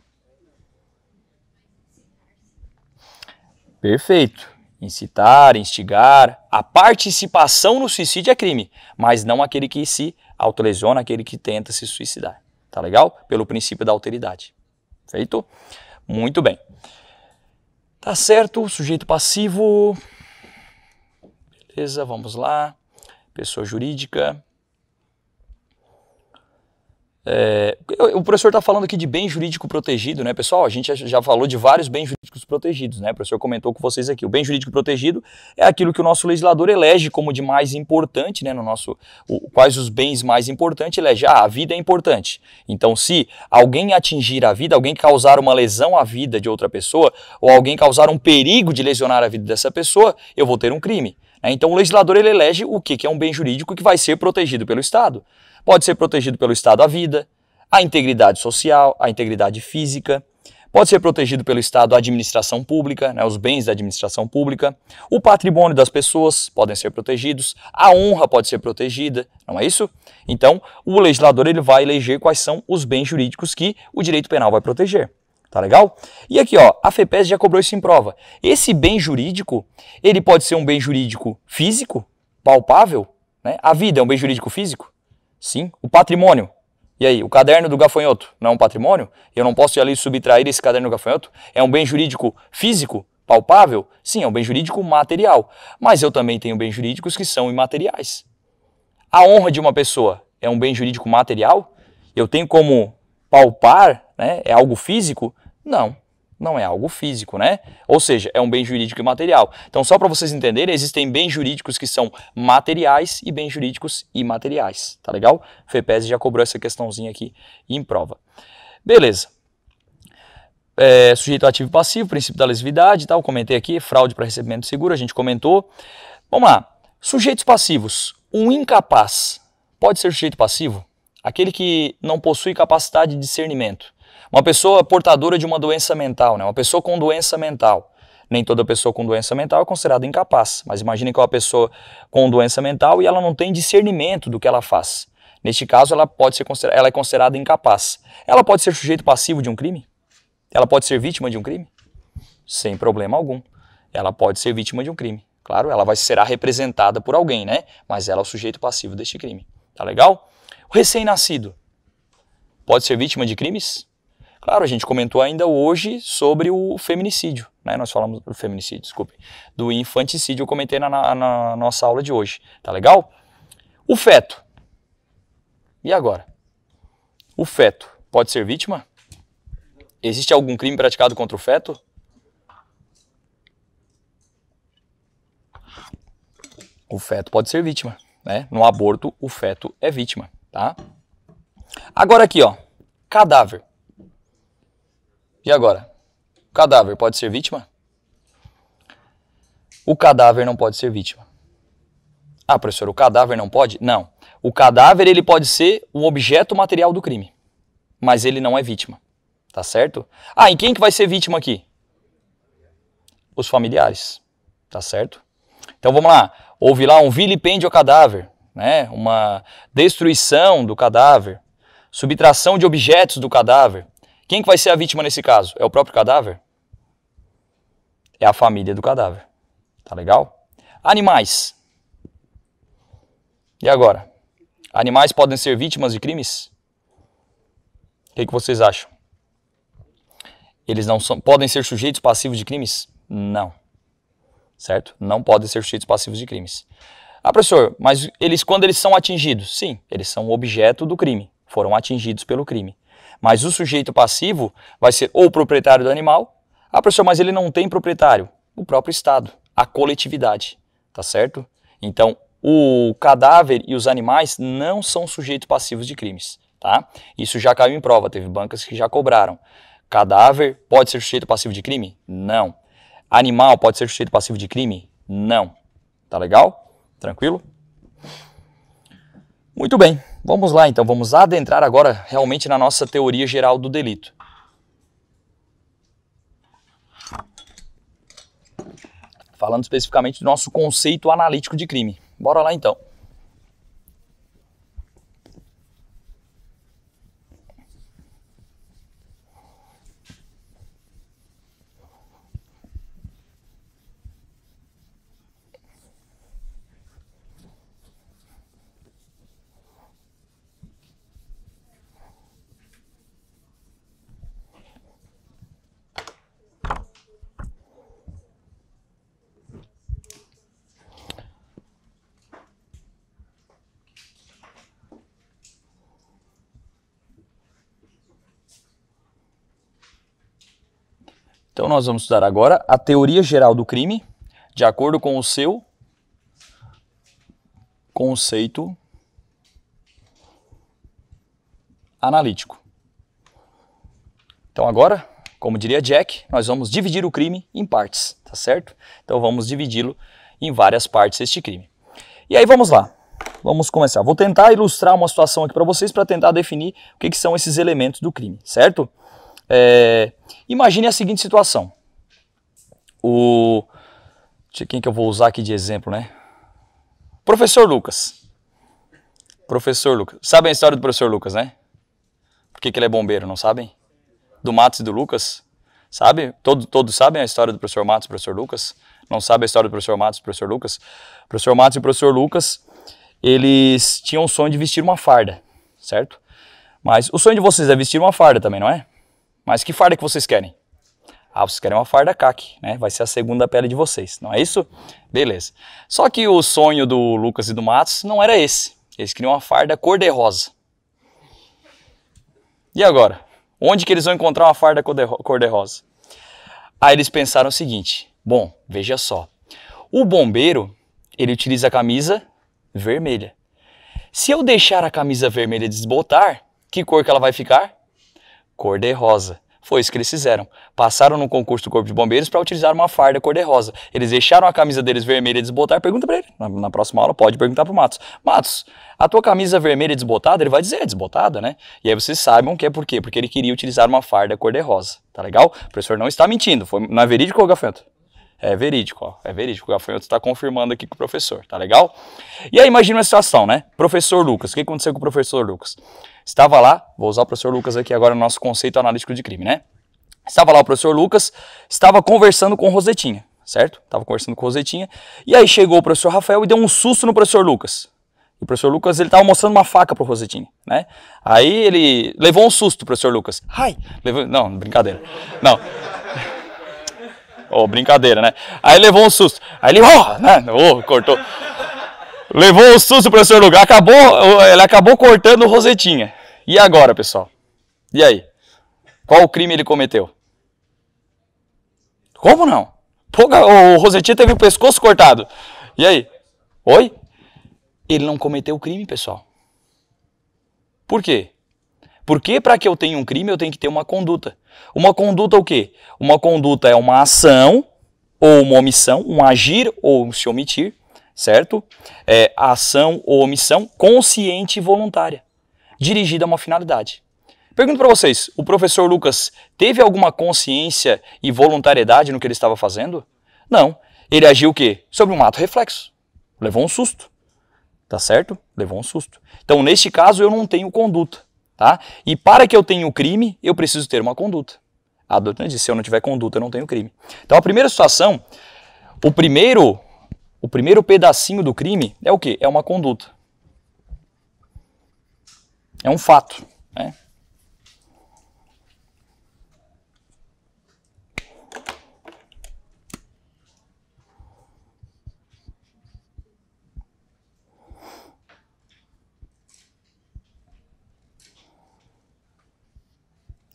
Perfeito. Incitar, instigar, a participação no suicídio é crime, mas não aquele que se autolesiona, aquele que tenta se suicidar. Tá legal? Pelo princípio da alteridade. Feito? Muito bem. Tá certo, sujeito passivo. Beleza, vamos lá. Pessoa jurídica. É, o professor está falando aqui de bem jurídico protegido, né, pessoal? A gente já falou de vários bens jurídicos protegidos, né? O professor comentou com vocês aqui. O bem jurídico protegido é aquilo que o nosso legislador elege como de mais importante, né? No nosso, o, quais os bens mais importantes elege? Ah, a vida é importante. Então, se alguém atingir a vida, alguém causar uma lesão à vida de outra pessoa, ou alguém causar um perigo de lesionar a vida dessa pessoa, eu vou ter um crime. Né? Então o legislador ele elege o que, que é um bem jurídico que vai ser protegido pelo Estado. Pode ser protegido pelo Estado a vida, a integridade social, a integridade física. Pode ser protegido pelo Estado a administração pública, né, os bens da administração pública. O patrimônio das pessoas podem ser protegidos. A honra pode ser protegida, não é isso? Então, o legislador ele vai eleger quais são os bens jurídicos que o direito penal vai proteger. Tá legal? E aqui, ó, a FEPES já cobrou isso em prova. Esse bem jurídico, ele pode ser um bem jurídico físico, palpável, né? A vida é um bem jurídico físico? Sim. O patrimônio. E aí, o caderno do gafanhoto não é um patrimônio? Eu não posso ir ali subtrair esse caderno do gafanhoto? É um bem jurídico físico? Palpável? Sim, é um bem jurídico material. Mas eu também tenho bens jurídicos que são imateriais. A honra de uma pessoa é um bem jurídico material? Eu tenho como palpar? Né? É algo físico? Não não é algo físico, né? Ou seja, é um bem jurídico e material. Então, só para vocês entenderem, existem bens jurídicos que são materiais e bens jurídicos imateriais, tá legal? FEPES já cobrou essa questãozinha aqui em prova. Beleza. É, sujeito ativo e passivo, princípio da lesividade e tal, comentei aqui, fraude para recebimento seguro, a gente comentou. Vamos lá. Sujeitos passivos. Um incapaz pode ser sujeito passivo? Aquele que não possui capacidade de discernimento. Uma pessoa portadora de uma doença mental, né? uma pessoa com doença mental. Nem toda pessoa com doença mental é considerada incapaz, mas imagine que é uma pessoa com doença mental e ela não tem discernimento do que ela faz. Neste caso, ela pode ser considerada, ela é considerada incapaz. Ela pode ser sujeito passivo de um crime? Ela pode ser vítima de um crime? Sem problema algum. Ela pode ser vítima de um crime. Claro, ela vai será representada por alguém, né? Mas ela é o sujeito passivo deste crime. Tá legal? O recém-nascido pode ser vítima de crimes? Claro, a gente comentou ainda hoje sobre o feminicídio, né? Nós falamos do feminicídio, desculpe. Do infanticídio eu comentei na, na, na nossa aula de hoje, tá legal? O feto. E agora? O feto pode ser vítima? Existe algum crime praticado contra o feto? O feto pode ser vítima, né? No aborto, o feto é vítima, tá? Agora aqui, ó, cadáver. E agora? O cadáver pode ser vítima? O cadáver não pode ser vítima. Ah, professor, o cadáver não pode? Não. O cadáver ele pode ser o objeto material do crime, mas ele não é vítima. Tá certo? Ah, e quem que vai ser vítima aqui? Os familiares. Tá certo? Então vamos lá. Houve lá um vilipêndio ao cadáver, né? Uma destruição do cadáver, subtração de objetos do cadáver. Quem que vai ser a vítima nesse caso? É o próprio cadáver? É a família do cadáver. Tá legal? Animais. E agora? Animais podem ser vítimas de crimes? O que, que vocês acham? Eles não são, podem ser sujeitos passivos de crimes? Não. Certo? Não podem ser sujeitos passivos de crimes. Ah, professor, mas eles quando eles são atingidos? Sim, eles são objeto do crime, foram atingidos pelo crime. Mas o sujeito passivo vai ser ou o proprietário do animal, ah, professor, mas ele não tem proprietário, o próprio Estado, a coletividade, tá certo? Então, o cadáver e os animais não são sujeitos passivos de crimes, tá? Isso já caiu em prova, teve bancas que já cobraram. Cadáver pode ser sujeito passivo de crime? Não. Animal pode ser sujeito passivo de crime? Não. Tá legal? Tranquilo? Muito bem. Vamos lá então, vamos adentrar agora realmente na nossa teoria geral do delito. Falando especificamente do nosso conceito analítico de crime. Bora lá então. Então nós vamos estudar agora a teoria geral do crime, de acordo com o seu conceito analítico. Então agora, como diria Jack, nós vamos dividir o crime em partes, tá certo? Então vamos dividi-lo em várias partes este crime. E aí vamos lá. Vamos começar. Vou tentar ilustrar uma situação aqui para vocês para tentar definir o que, que são esses elementos do crime, certo? É, imagine a seguinte situação. O. Quem que eu vou usar aqui de exemplo, né? Professor Lucas. Professor Lucas. Sabem a história do professor Lucas, né? Por que, que ele é bombeiro, não sabem? Do Matos e do Lucas? Sabe? Todo, todos sabem a história do professor Matos e do professor Lucas? Não sabe a história do professor Matos e do professor Lucas? O professor Matos e o professor Lucas, eles tinham o sonho de vestir uma farda, certo? Mas o sonho de vocês é vestir uma farda também, não é? Mas que farda que vocês querem? Ah, vocês querem uma farda caque, né? Vai ser a segunda pele de vocês, não é isso? Beleza. Só que o sonho do Lucas e do Matos não era esse. Eles queriam uma farda cor-de-rosa. E agora? Onde que eles vão encontrar uma farda cor-de-rosa? Aí eles pensaram o seguinte: bom, veja só. O bombeiro, ele utiliza a camisa vermelha. Se eu deixar a camisa vermelha desbotar, que cor que ela vai ficar? cor-de-rosa. Foi isso que eles fizeram. Passaram no concurso do Corpo de Bombeiros para utilizar uma farda cor-de-rosa. Eles deixaram a camisa deles vermelha desbotada. Pergunta para ele. Na, na, próxima aula pode perguntar para o Matos. Matos, a tua camisa vermelha desbotada? Ele vai dizer, é desbotada, né? E aí vocês saibam que é por quê. Porque ele queria utilizar uma farda cor-de-rosa. Tá legal? O professor não está mentindo. Foi, não é verídico ou gafanhoto? É verídico, ó. É verídico. O gafanhoto está confirmando aqui com o professor. Tá legal? E aí imagina uma situação, né? Professor Lucas. O que aconteceu com o professor Lucas? Estava lá, vou usar o professor Lucas aqui agora no nosso conceito analítico de crime, né? Estava lá o professor Lucas, estava conversando com Rosetinha, certo? Estava conversando com Rosetinha, e aí chegou o professor Rafael e deu um susto no professor Lucas. O professor Lucas, ele estava mostrando uma faca para Rosetinha, né? Aí ele levou um susto, o professor Lucas. Ai! Levou... Não, brincadeira. Não. oh, brincadeira, né? Aí levou um susto. Aí ele, ó, oh, né? Oh, cortou. Levou o susto para o seu lugar. Acabou, ele acabou cortando o Rosetinha. E agora, pessoal? E aí? Qual o crime ele cometeu? Como não? Pô, o Rosetinha teve o pescoço cortado. E aí? Oi? Ele não cometeu o crime, pessoal. Por quê? Porque para que eu tenha um crime, eu tenho que ter uma conduta. Uma conduta o quê? Uma conduta é uma ação ou uma omissão, um agir ou se omitir, certo? É, a ação ou omissão consciente e voluntária, dirigida a uma finalidade. Pergunto para vocês, o professor Lucas teve alguma consciência e voluntariedade no que ele estava fazendo? Não. Ele agiu o quê? Sobre um ato reflexo. Levou um susto. Tá certo? Levou um susto. Então, neste caso, eu não tenho conduta. Tá? E para que eu tenha o crime, eu preciso ter uma conduta. A doutrina diz, se eu não tiver conduta, eu não tenho crime. Então, a primeira situação, o primeiro o primeiro pedacinho do crime é o que? É uma conduta. É um fato. Né?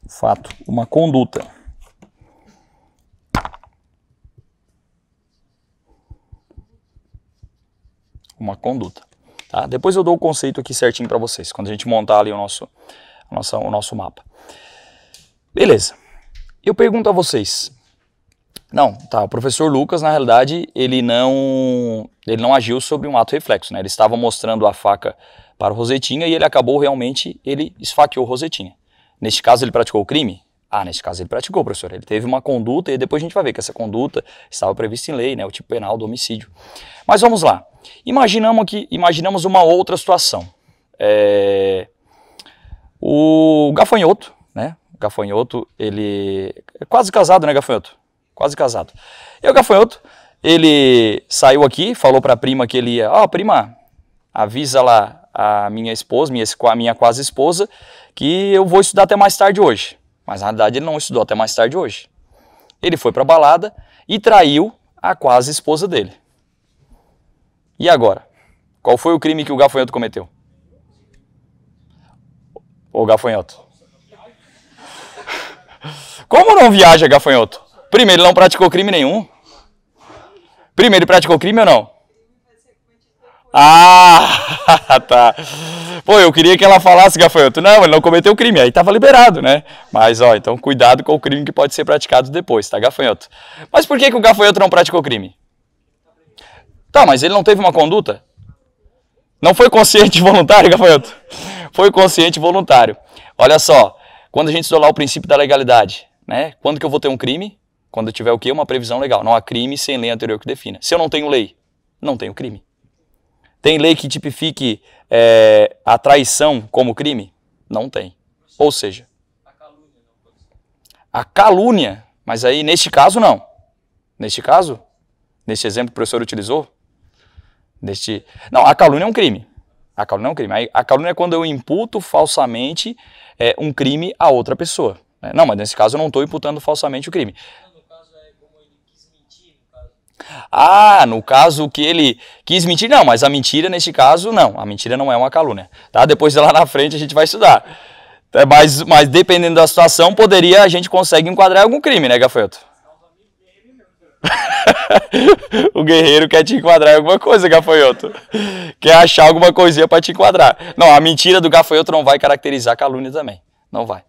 fato, uma conduta. uma conduta. Tá? Depois eu dou o conceito aqui certinho para vocês, quando a gente montar ali o nosso, nosso o nosso mapa. Beleza. Eu pergunto a vocês. Não, tá. O professor Lucas, na realidade, ele não, ele não agiu sobre um ato reflexo, né? Ele estava mostrando a faca para o Rosetinha e ele acabou realmente, ele esfaqueou o Rosetinha. Neste caso, ele praticou o crime? Ah, nesse caso ele praticou, professor. Ele teve uma conduta e depois a gente vai ver que essa conduta estava prevista em lei, né, o tipo penal do homicídio. Mas vamos lá. Imaginamos que imaginamos uma outra situação. É... O gafanhoto, né? O gafanhoto, ele é quase casado, né, gafanhoto? Quase casado. E o gafanhoto, ele saiu aqui, falou para a prima que ele ia, ó, oh, prima, avisa lá a minha esposa, minha, minha quase esposa, que eu vou estudar até mais tarde hoje. Mas na realidade ele não estudou até mais tarde hoje. Ele foi para a balada e traiu a quase esposa dele. E agora? Qual foi o crime que o gafanhoto cometeu? Ô gafanhoto. Como não viaja, gafanhoto? Primeiro, ele não praticou crime nenhum. Primeiro, ele praticou crime ou não? Ah, tá. Pô, eu queria que ela falasse gafanhoto. Não, ele não cometeu crime, aí estava liberado, né? Mas, ó, então cuidado com o crime que pode ser praticado depois, tá, gafanhoto? Mas por que, que o gafanhoto não praticou crime? Tá, mas ele não teve uma conduta? Não foi consciente e voluntário, gafanhoto? Foi consciente e voluntário. Olha só, quando a gente estudou lá o princípio da legalidade, né? Quando que eu vou ter um crime? Quando eu tiver o quê? Uma previsão legal. Não há crime sem lei anterior que defina. Se eu não tenho lei, não tenho crime. Tem lei que tipifique é, a traição como crime? Não tem. Ou seja, a calúnia, mas aí neste caso não. Neste caso, neste exemplo que o professor utilizou, neste, não, a calúnia é um crime. A calúnia é um crime. A calúnia é quando eu imputo falsamente é, um crime a outra pessoa. Né? Não, mas nesse caso eu não estou imputando falsamente o crime. Ah, no caso que ele quis mentir, não, mas a mentira neste caso não, a mentira não é uma calúnia, tá? Depois lá na frente a gente vai estudar. É, mas, mas dependendo da situação, poderia a gente consegue enquadrar algum crime, né, Gafeto? o guerreiro quer te enquadrar em alguma coisa, gafanhoto. Quer achar alguma coisinha para te enquadrar. Não, a mentira do gafanhoto não vai caracterizar calúnia também. Não vai.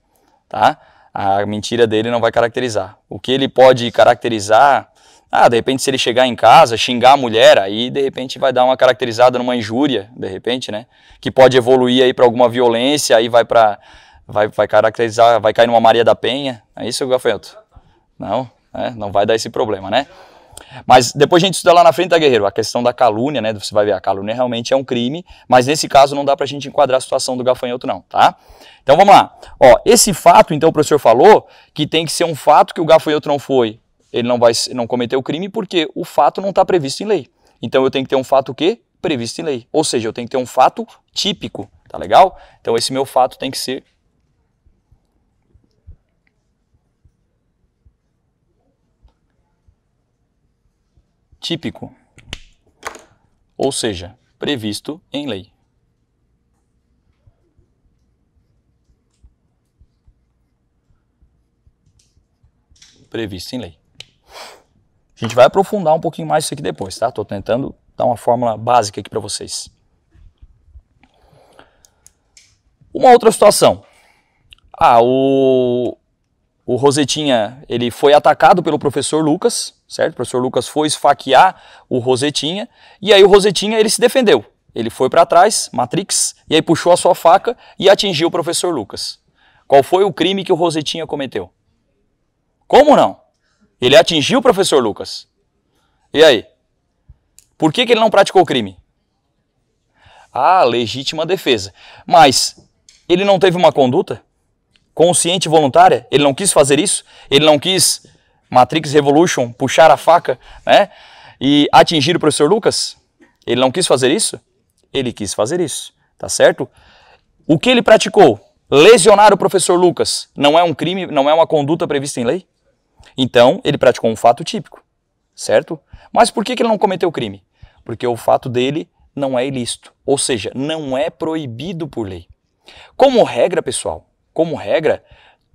Tá? A mentira dele não vai caracterizar. O que ele pode caracterizar ah, de repente se ele chegar em casa, xingar a mulher, aí de repente vai dar uma caracterizada numa injúria, de repente, né? Que pode evoluir aí para alguma violência, aí vai para vai, vai caracterizar, vai cair numa Maria da Penha. É isso, Gafanhoto? Não, né? não vai dar esse problema, né? Mas depois a gente estuda lá na frente, tá, Guerreiro? A questão da calúnia, né? Você vai ver, a calúnia realmente é um crime, mas nesse caso não dá pra gente enquadrar a situação do gafanhoto, não, tá? Então vamos lá. Ó, esse fato, então, o professor falou que tem que ser um fato que o gafanhoto não foi ele não vai não cometer o crime porque o fato não está previsto em lei. Então eu tenho que ter um fato quê? previsto em lei. Ou seja, eu tenho que ter um fato típico, tá legal? Então esse meu fato tem que ser típico. Ou seja, previsto em lei. Previsto em lei. A gente vai aprofundar um pouquinho mais isso aqui depois, tá? Estou tentando dar uma fórmula básica aqui para vocês. Uma outra situação. Ah, o, o Rosetinha, ele foi atacado pelo professor Lucas, certo? O professor Lucas foi esfaquear o Rosetinha, e aí o Rosetinha, ele se defendeu. Ele foi para trás, Matrix, e aí puxou a sua faca e atingiu o professor Lucas. Qual foi o crime que o Rosetinha cometeu? Como não? Ele atingiu o professor Lucas. E aí? Por que, que ele não praticou o crime? Ah, legítima defesa. Mas ele não teve uma conduta consciente e voluntária? Ele não quis fazer isso? Ele não quis Matrix Revolution, puxar a faca, né? E atingir o professor Lucas? Ele não quis fazer isso? Ele quis fazer isso, tá certo? O que ele praticou? Lesionar o professor Lucas não é um crime, não é uma conduta prevista em lei? Então, ele praticou um fato típico, certo? Mas por que, que ele não cometeu crime? Porque o fato dele não é ilícito, ou seja, não é proibido por lei. Como regra, pessoal, como regra,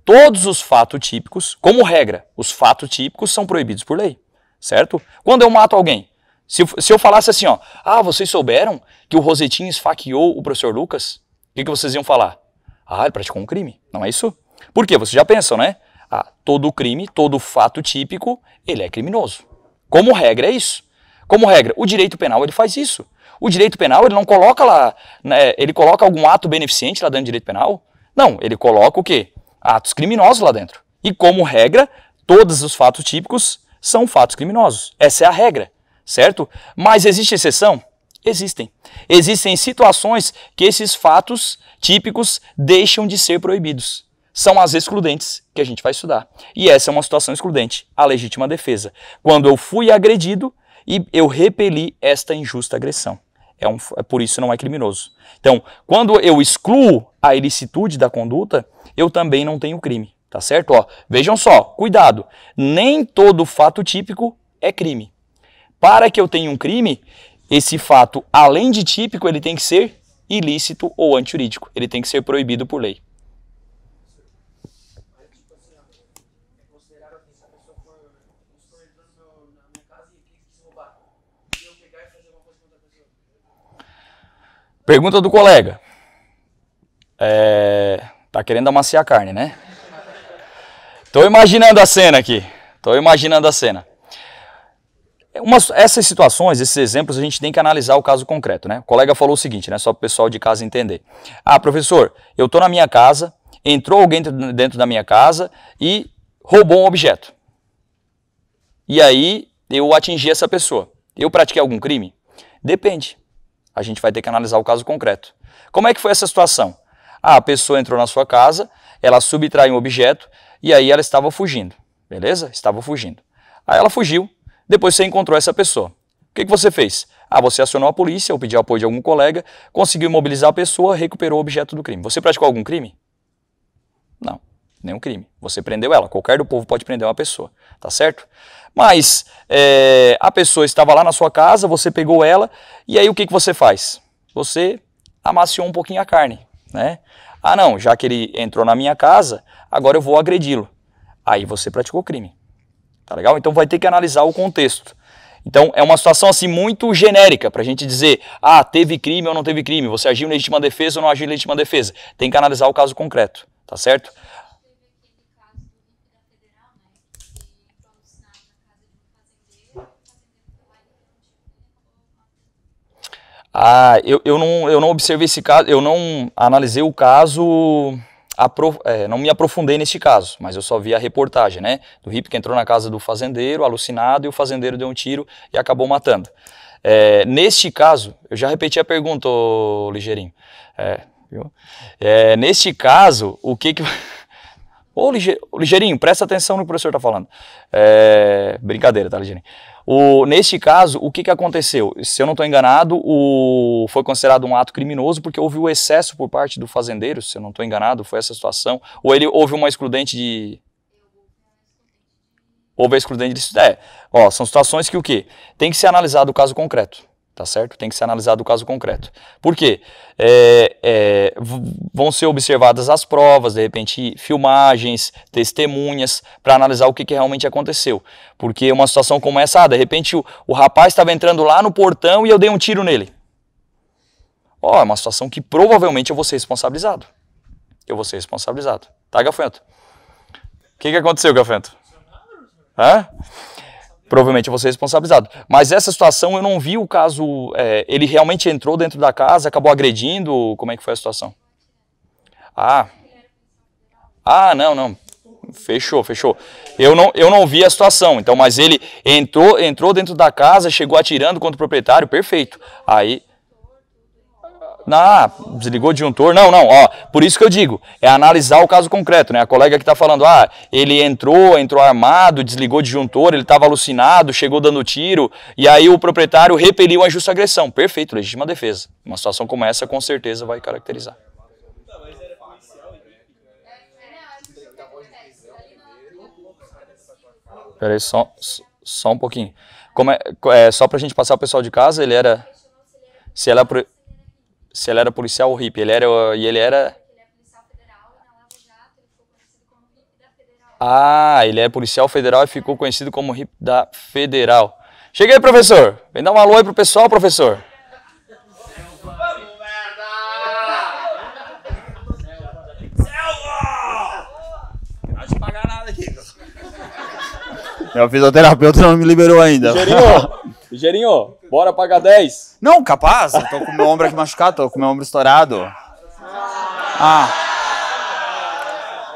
todos os fatos típicos, como regra, os fatos típicos são proibidos por lei, certo? Quando eu mato alguém, se, se eu falasse assim, ó, ah, vocês souberam que o Rosetinho esfaqueou o professor Lucas? O que, que vocês iam falar? Ah, ele praticou um crime, não é isso? Por quê? Vocês já pensam, né? Ah, todo crime, todo fato típico, ele é criminoso. Como regra é isso. Como regra, o direito penal ele faz isso. O direito penal ele não coloca lá, né, ele coloca algum ato beneficente lá dentro do direito penal? Não, ele coloca o quê? Atos criminosos lá dentro. E como regra, todos os fatos típicos são fatos criminosos. Essa é a regra, certo? Mas existe exceção? Existem. Existem situações que esses fatos típicos deixam de ser proibidos são as excludentes que a gente vai estudar. E essa é uma situação excludente, a legítima defesa. Quando eu fui agredido e eu repeli esta injusta agressão. É, um, é por isso não é criminoso. Então, quando eu excluo a ilicitude da conduta, eu também não tenho crime, tá certo? Ó, vejam só, cuidado, nem todo fato típico é crime. Para que eu tenha um crime, esse fato, além de típico, ele tem que ser ilícito ou antijurídico. Ele tem que ser proibido por lei. Pergunta do colega. É, tá querendo amaciar a carne, né? Tô imaginando a cena aqui. Tô imaginando a cena. É, essas situações, esses exemplos, a gente tem que analisar o caso concreto, né? O colega falou o seguinte, né? Só para o pessoal de casa entender. Ah, professor, eu tô na minha casa, entrou alguém dentro da minha casa e roubou um objeto. E aí eu atingi essa pessoa. Eu pratiquei algum crime? Depende. A gente vai ter que analisar o caso concreto. Como é que foi essa situação? Ah, a pessoa entrou na sua casa, ela subtraiu um objeto e aí ela estava fugindo, beleza? Estava fugindo. Aí ela fugiu, depois você encontrou essa pessoa. O que, que você fez? Ah, você acionou a polícia ou pediu apoio de algum colega, conseguiu imobilizar a pessoa, recuperou o objeto do crime. Você praticou algum crime? Não, nenhum crime. Você prendeu ela. Qualquer do povo pode prender uma pessoa, tá certo? Mas é, a pessoa estava lá na sua casa, você pegou ela, e aí o que, que você faz? Você amaciou um pouquinho a carne, né? Ah, não, já que ele entrou na minha casa, agora eu vou agredi-lo. Aí você praticou crime. Tá legal? Então vai ter que analisar o contexto. Então é uma situação assim muito genérica para a gente dizer, ah, teve crime ou não teve crime, você agiu em legítima defesa ou não agiu em legítima defesa. Tem que analisar o caso concreto, tá certo? Ah, eu, eu, não, eu não observei esse caso, eu não analisei o caso, é, não me aprofundei neste caso, mas eu só vi a reportagem, né? Do hippie que entrou na casa do fazendeiro, alucinado, e o fazendeiro deu um tiro e acabou matando. É, neste caso, eu já repeti a pergunta, ô, Ligeirinho. É, é, neste caso, o que que... Ô, Ligeirinho, presta atenção no que o professor está falando. É, brincadeira, tá, Ligeirinho? O, neste caso, o que, que aconteceu? Se eu não estou enganado, o, foi considerado um ato criminoso porque houve o excesso por parte do fazendeiro, se eu não estou enganado, foi essa situação. Ou ele houve uma excludente de. Houve a excludente de. É, ó, são situações que o quê? Tem que ser analisado o caso concreto tá certo? Tem que ser analisado o caso concreto. Por quê? É, é, vão ser observadas as provas, de repente filmagens, testemunhas, para analisar o que, que, realmente aconteceu. Porque uma situação como essa, ah, de repente o, o rapaz estava entrando lá no portão e eu dei um tiro nele. Ó, oh, é uma situação que provavelmente eu vou ser responsabilizado. Eu vou ser responsabilizado. Tá, Gafento? O que, que aconteceu, Gafento? Hã? provavelmente eu vou ser responsabilizado. Mas essa situação eu não vi o caso. É, ele realmente entrou dentro da casa, acabou agredindo. Como é que foi a situação? Ah. Ah, não, não. Fechou, fechou. Eu não, eu não vi a situação, então, mas ele entrou, entrou dentro da casa, chegou atirando contra o proprietário, perfeito. Aí, ah, desligou o disjuntor. Não, não, ó. Por isso que eu digo, é analisar o caso concreto, né? A colega que está falando, ah, ele entrou, entrou armado, desligou o disjuntor, ele estava alucinado, chegou dando tiro, e aí o proprietário repeliu a justa agressão. Perfeito, legítima defesa. Uma situação como essa, com certeza, vai caracterizar. Peraí, só, só um pouquinho. Como é, é, só pra gente passar o pessoal de casa, ele era. Se ela. Pro se ele era policial ou hippie. Ele era, e ele era... é policial federal na Lava Jato, da Federal. Ah, ele é policial federal e ficou conhecido como hippie da Federal. Chega aí, professor. Vem dar um alô aí pro pessoal, professor. nada. É Meu fisioterapeuta não me liberou ainda. Ligeirinho, bora pagar 10. Não, capaz. Eu tô com meu ombro aqui machucado, tô com meu ombro estourado. Ah.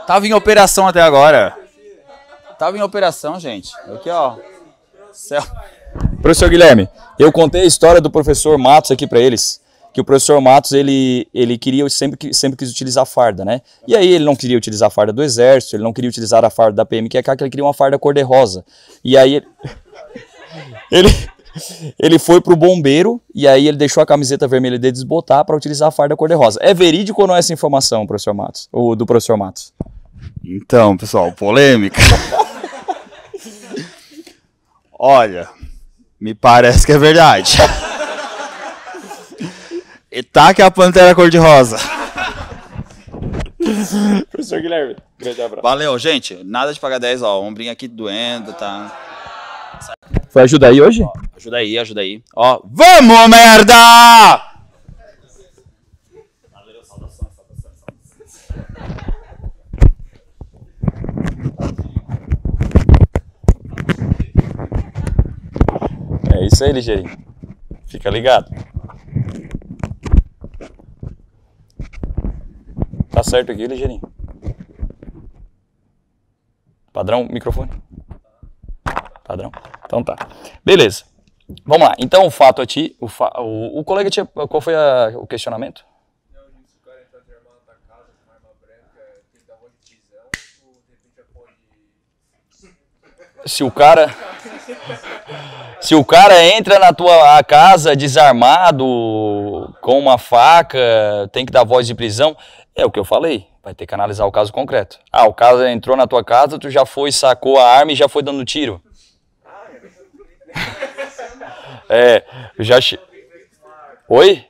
Tava em operação até agora. Tava em operação, gente. Aqui, ó. Céu. Professor Guilherme, eu contei a história do professor Matos aqui para eles que o professor Matos ele, ele queria sempre sempre quis utilizar farda, né? E aí ele não queria utilizar a farda do exército, ele não queria utilizar a farda da PMQK, que ele queria uma farda cor de rosa. E aí ele, ele ele foi pro bombeiro e aí ele deixou a camiseta vermelha dele desbotar para utilizar a farda cor-de-rosa. É verídico ou não é essa informação, professor Matos? O do professor Matos? Então, pessoal, polêmica. Olha, me parece que é verdade. e tá que a pantera cor-de-rosa. professor Guilherme, grande abraço. Valeu, gente. Nada de pagar 10, ó. O ombrinho aqui doendo, tá? Foi ajuda aí hoje? Ó, ajuda aí, ajuda aí. Ó, vamos, merda! É isso aí, ligeirinho. Fica ligado. Tá certo aqui, ligeirinho? Padrão, microfone. Padrão. Então tá. Beleza. Vamos lá. Então o fato aqui, o, fa o, o colega tinha, qual foi a, o questionamento? se o cara se o cara entra na tua casa desarmado com uma faca tem que dar voz de prisão é o que eu falei vai ter que analisar o caso concreto ah o cara entrou na tua casa tu já foi sacou a arma e já foi dando tiro é, já. Oi?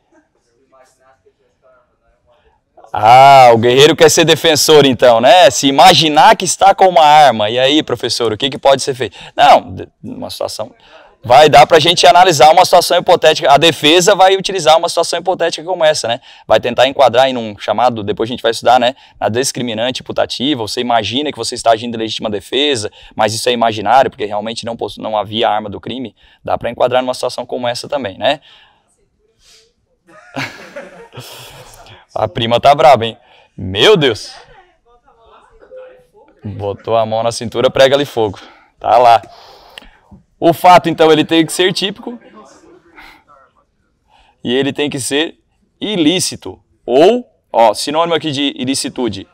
Ah, o guerreiro quer ser defensor, então, né? Se imaginar que está com uma arma. E aí, professor, o que, que pode ser feito? Não, uma situação vai dar para a gente analisar uma situação hipotética. A defesa vai utilizar uma situação hipotética como essa, né? Vai tentar enquadrar em um chamado, depois a gente vai estudar, né? Na discriminante putativa. você imagina que você está agindo em legítima defesa, mas isso é imaginário, porque realmente não, não havia arma do crime. Dá para enquadrar numa situação como essa também, né? a prima tá braba, hein? Meu Deus! Botou a mão na cintura, prega-lhe fogo. Tá lá. O fato, então, ele tem que ser típico e ele tem que ser ilícito. Ou, ó, sinônimo aqui de ilicitude,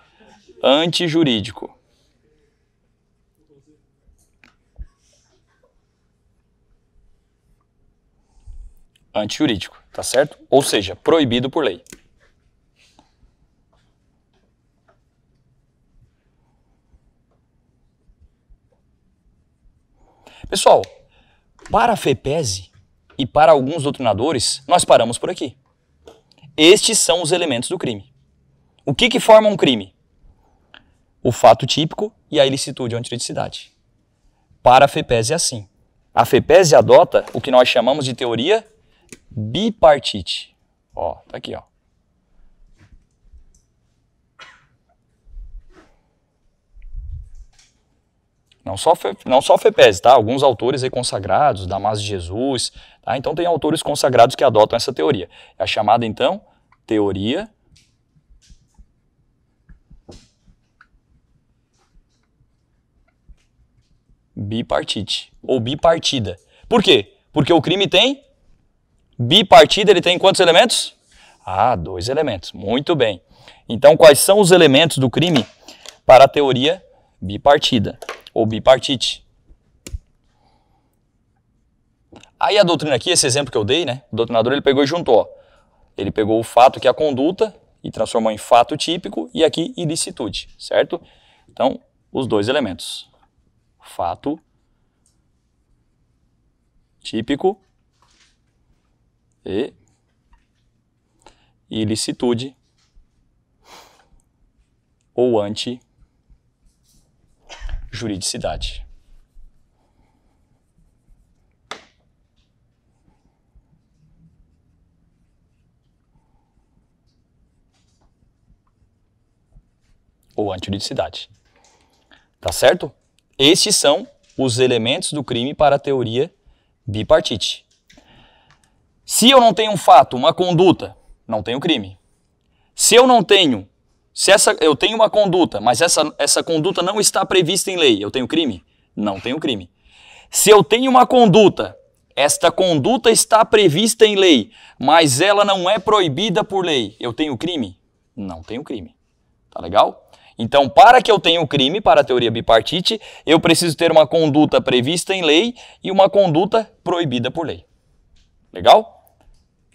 antijurídico. Antijurídico, tá certo? Ou seja, proibido por lei. Pessoal, para a FEPESE e para alguns doutrinadores, nós paramos por aqui. Estes são os elementos do crime. O que, que forma um crime? O fato típico e a ilicitude ou antiridicidade. Para a FEPESE é assim. A FEPESE adota o que nós chamamos de teoria bipartite. Ó, tá aqui, ó. Não só, não só FEPES, tá? Alguns autores consagrados, Damas de Jesus, tá? Então tem autores consagrados que adotam essa teoria. É a chamada, então, teoria bipartite ou bipartida. Por quê? Porque o crime tem bipartida, ele tem quantos elementos? Ah, dois elementos. Muito bem. Então, quais são os elementos do crime para a teoria bipartida? ou bipartite. Aí a doutrina aqui, esse exemplo que eu dei, né? O doutrinador ele pegou e juntou. Ó. Ele pegou o fato que é a conduta e transformou em fato típico e aqui ilicitude, certo? Então, os dois elementos. Fato típico e ilicitude ou anti juridicidade. Ou antijuridicidade. Tá certo? Estes são os elementos do crime para a teoria bipartite. Se eu não tenho um fato, uma conduta, não tenho crime. Se eu não tenho se essa, eu tenho uma conduta, mas essa, essa conduta não está prevista em lei, eu tenho crime? Não tenho crime. Se eu tenho uma conduta, esta conduta está prevista em lei, mas ela não é proibida por lei, eu tenho crime? Não tenho crime. Tá legal? Então, para que eu tenha o crime, para a teoria bipartite, eu preciso ter uma conduta prevista em lei e uma conduta proibida por lei. Legal?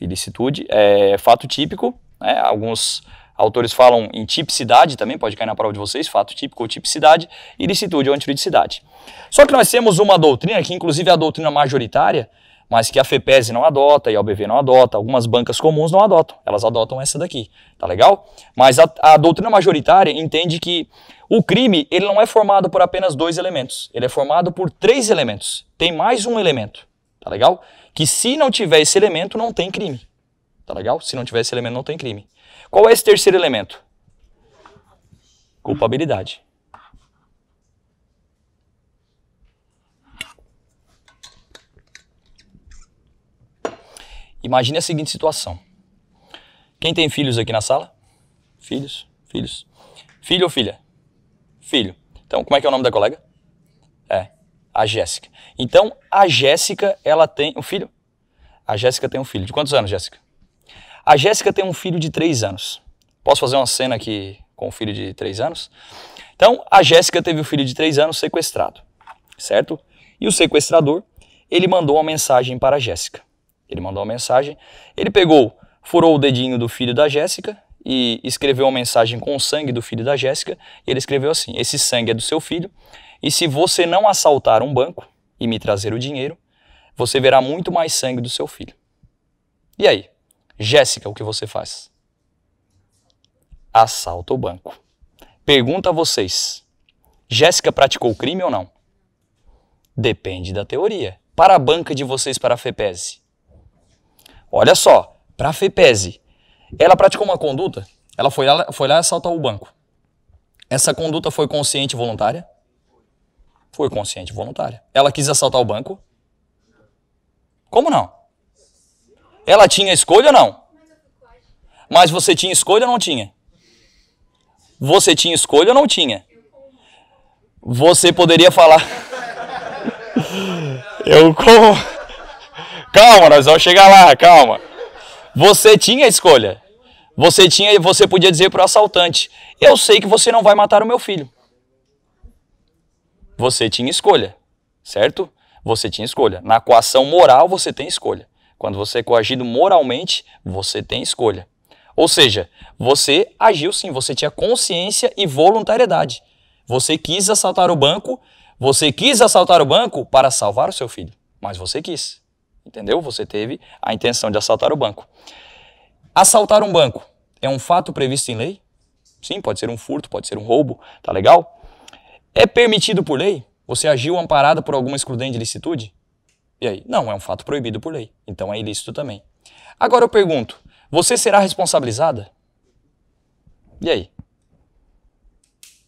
Ilicitude é fato típico, né? alguns Autores falam em tipicidade também, pode cair na prova de vocês, fato típico ou tipicidade, e ou antiridicidade. Só que nós temos uma doutrina, que inclusive é a doutrina majoritária, mas que a FEPES não adota e a OBV não adota, algumas bancas comuns não adotam, elas adotam essa daqui, tá legal? Mas a, a, doutrina majoritária entende que o crime ele não é formado por apenas dois elementos, ele é formado por três elementos, tem mais um elemento, tá legal? Que se não tiver esse elemento, não tem crime, tá legal? Se não tiver esse elemento, não tem crime. Qual é esse terceiro elemento? Culpabilidade. Imagine a seguinte situação. Quem tem filhos aqui na sala? Filhos, filhos. Filho ou filha? Filho. Então, como é que é o nome da colega? É, a Jéssica. Então, a Jéssica, ela tem um filho? A Jéssica tem um filho. De quantos anos, Jéssica? A Jéssica tem um filho de 3 anos. Posso fazer uma cena aqui com o filho de 3 anos? Então, a Jéssica teve o filho de 3 anos sequestrado, certo? E o sequestrador, ele mandou uma mensagem para a Jéssica. Ele mandou uma mensagem, ele pegou, furou o dedinho do filho da Jéssica e escreveu uma mensagem com o sangue do filho da Jéssica, e ele escreveu assim: "Esse sangue é do seu filho, e se você não assaltar um banco e me trazer o dinheiro, você verá muito mais sangue do seu filho". E aí? Jéssica, o que você faz? Assalta o banco. Pergunta a vocês: Jéssica praticou crime ou não? Depende da teoria. Para a banca de vocês, para a FEPESE. Olha só, para a FEPESE, ela praticou uma conduta, ela foi lá, foi lá assaltar o banco. Essa conduta foi consciente e voluntária? Foi consciente e voluntária. Ela quis assaltar o banco? Como não? Ela tinha escolha ou não? Mas você tinha escolha ou não tinha? Você tinha escolha ou não tinha? Você poderia falar. Eu como. Calma, nós vamos chegar lá, calma. Você tinha escolha. Você tinha, você podia dizer para o assaltante: "Eu sei que você não vai matar o meu filho". Você tinha escolha, certo? Você tinha escolha. Na coação moral você tem escolha. Quando você é coagido moralmente, você tem escolha. Ou seja, você agiu sim, você tinha consciência e voluntariedade. Você quis assaltar o banco, você quis assaltar o banco para salvar o seu filho, mas você quis. Entendeu? Você teve a intenção de assaltar o banco. Assaltar um banco é um fato previsto em lei? Sim, pode ser um furto, pode ser um roubo, tá legal? É permitido por lei? Você agiu amparado por alguma excludente de licitude? E aí? Não, é um fato proibido por lei. Então é ilícito também. Agora eu pergunto: você será responsabilizada? E aí?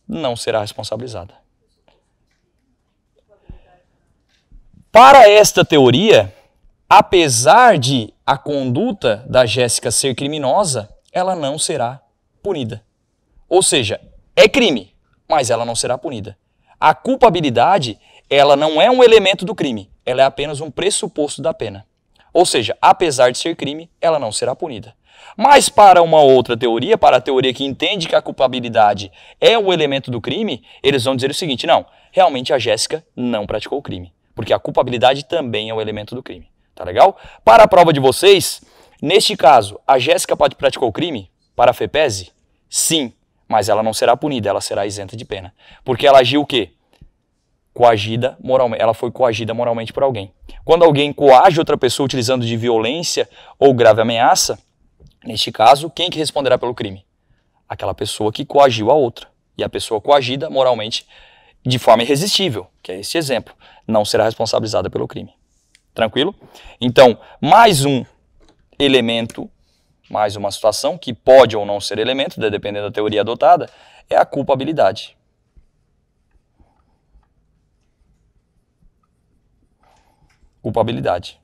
Não será responsabilizada. Para esta teoria, apesar de a conduta da Jéssica ser criminosa, ela não será punida. Ou seja, é crime, mas ela não será punida. A culpabilidade, ela não é um elemento do crime, ela é apenas um pressuposto da pena. Ou seja, apesar de ser crime, ela não será punida. Mas para uma outra teoria, para a teoria que entende que a culpabilidade é o elemento do crime, eles vão dizer o seguinte: não, realmente a Jéssica não praticou o crime, porque a culpabilidade também é o elemento do crime. Tá legal? Para a prova de vocês, neste caso, a Jéssica praticou o crime para a FEPESE? Sim, mas ela não será punida, ela será isenta de pena. Porque ela agiu o quê? coagida moralmente, ela foi coagida moralmente por alguém. Quando alguém coage outra pessoa utilizando de violência ou grave ameaça, neste caso, quem que responderá pelo crime? Aquela pessoa que coagiu a outra. E a pessoa coagida moralmente de forma irresistível, que é esse exemplo, não será responsabilizada pelo crime. Tranquilo? Então, mais um elemento, mais uma situação que pode ou não ser elemento, dependendo da teoria adotada, é a culpabilidade. culpabilidade.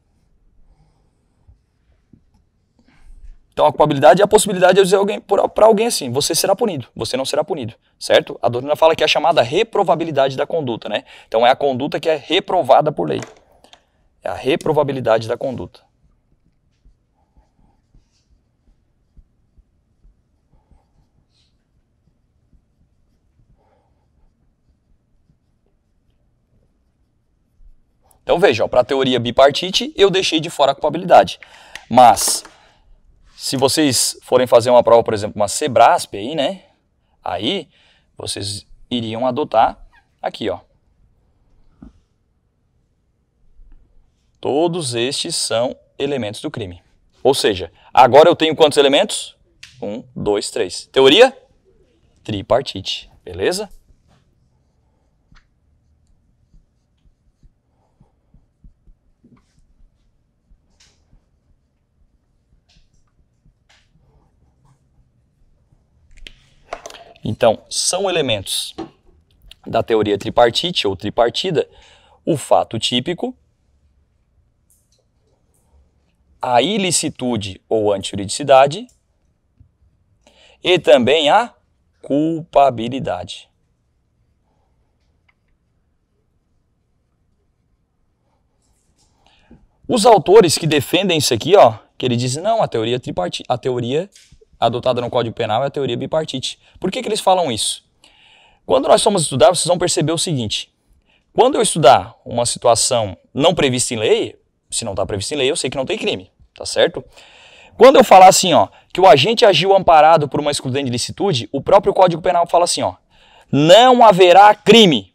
Então a culpabilidade é a possibilidade de eu dizer alguém, para alguém assim, você será punido, você não será punido, certo? A doutrina fala que é a chamada reprovabilidade da conduta, né? Então é a conduta que é reprovada por lei. É a reprovabilidade da conduta. Então veja, para a teoria bipartite, eu deixei de fora a culpabilidade. Mas, se vocês forem fazer uma prova, por exemplo, uma Sebrasp aí, né? Aí, vocês iriam adotar aqui, ó. Todos estes são elementos do crime. Ou seja, agora eu tenho quantos elementos? Um, dois, três. Teoria? Tripartite. Beleza? Então, são elementos da teoria tripartite ou tripartida o fato típico, a ilicitude ou antijuridicidade e também a culpabilidade. Os autores que defendem isso aqui, ó, que ele diz, não, a teoria tripartite, a teoria adotada no Código Penal é a teoria bipartite. Por que, que eles falam isso? Quando nós somos estudar, vocês vão perceber o seguinte: quando eu estudar uma situação não prevista em lei, se não está prevista em lei, eu sei que não tem crime, tá certo? Quando eu falar assim, ó, que o agente agiu amparado por uma excludente de licitude, o próprio Código Penal fala assim, ó, não haverá crime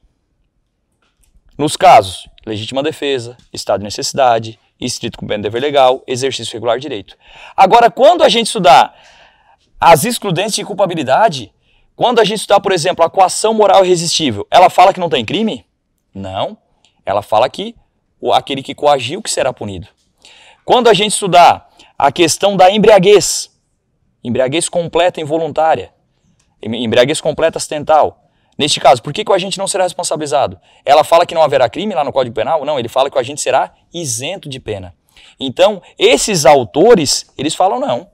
nos casos legítima defesa, estado de necessidade, estrito cumprimento dever legal, exercício regular de direito. Agora, quando a gente estudar as excludentes de culpabilidade, quando a gente estudar, por exemplo, a coação moral irresistível, ela fala que não tem crime? Não. Ela fala que aquele que coagiu que será punido. Quando a gente estudar a questão da embriaguez, embriaguez completa involuntária, embriaguez completa acidental, Neste caso, por que, que o agente não será responsabilizado? Ela fala que não haverá crime lá no Código Penal? Não, ele fala que o agente será isento de pena. Então, esses autores, eles falam não,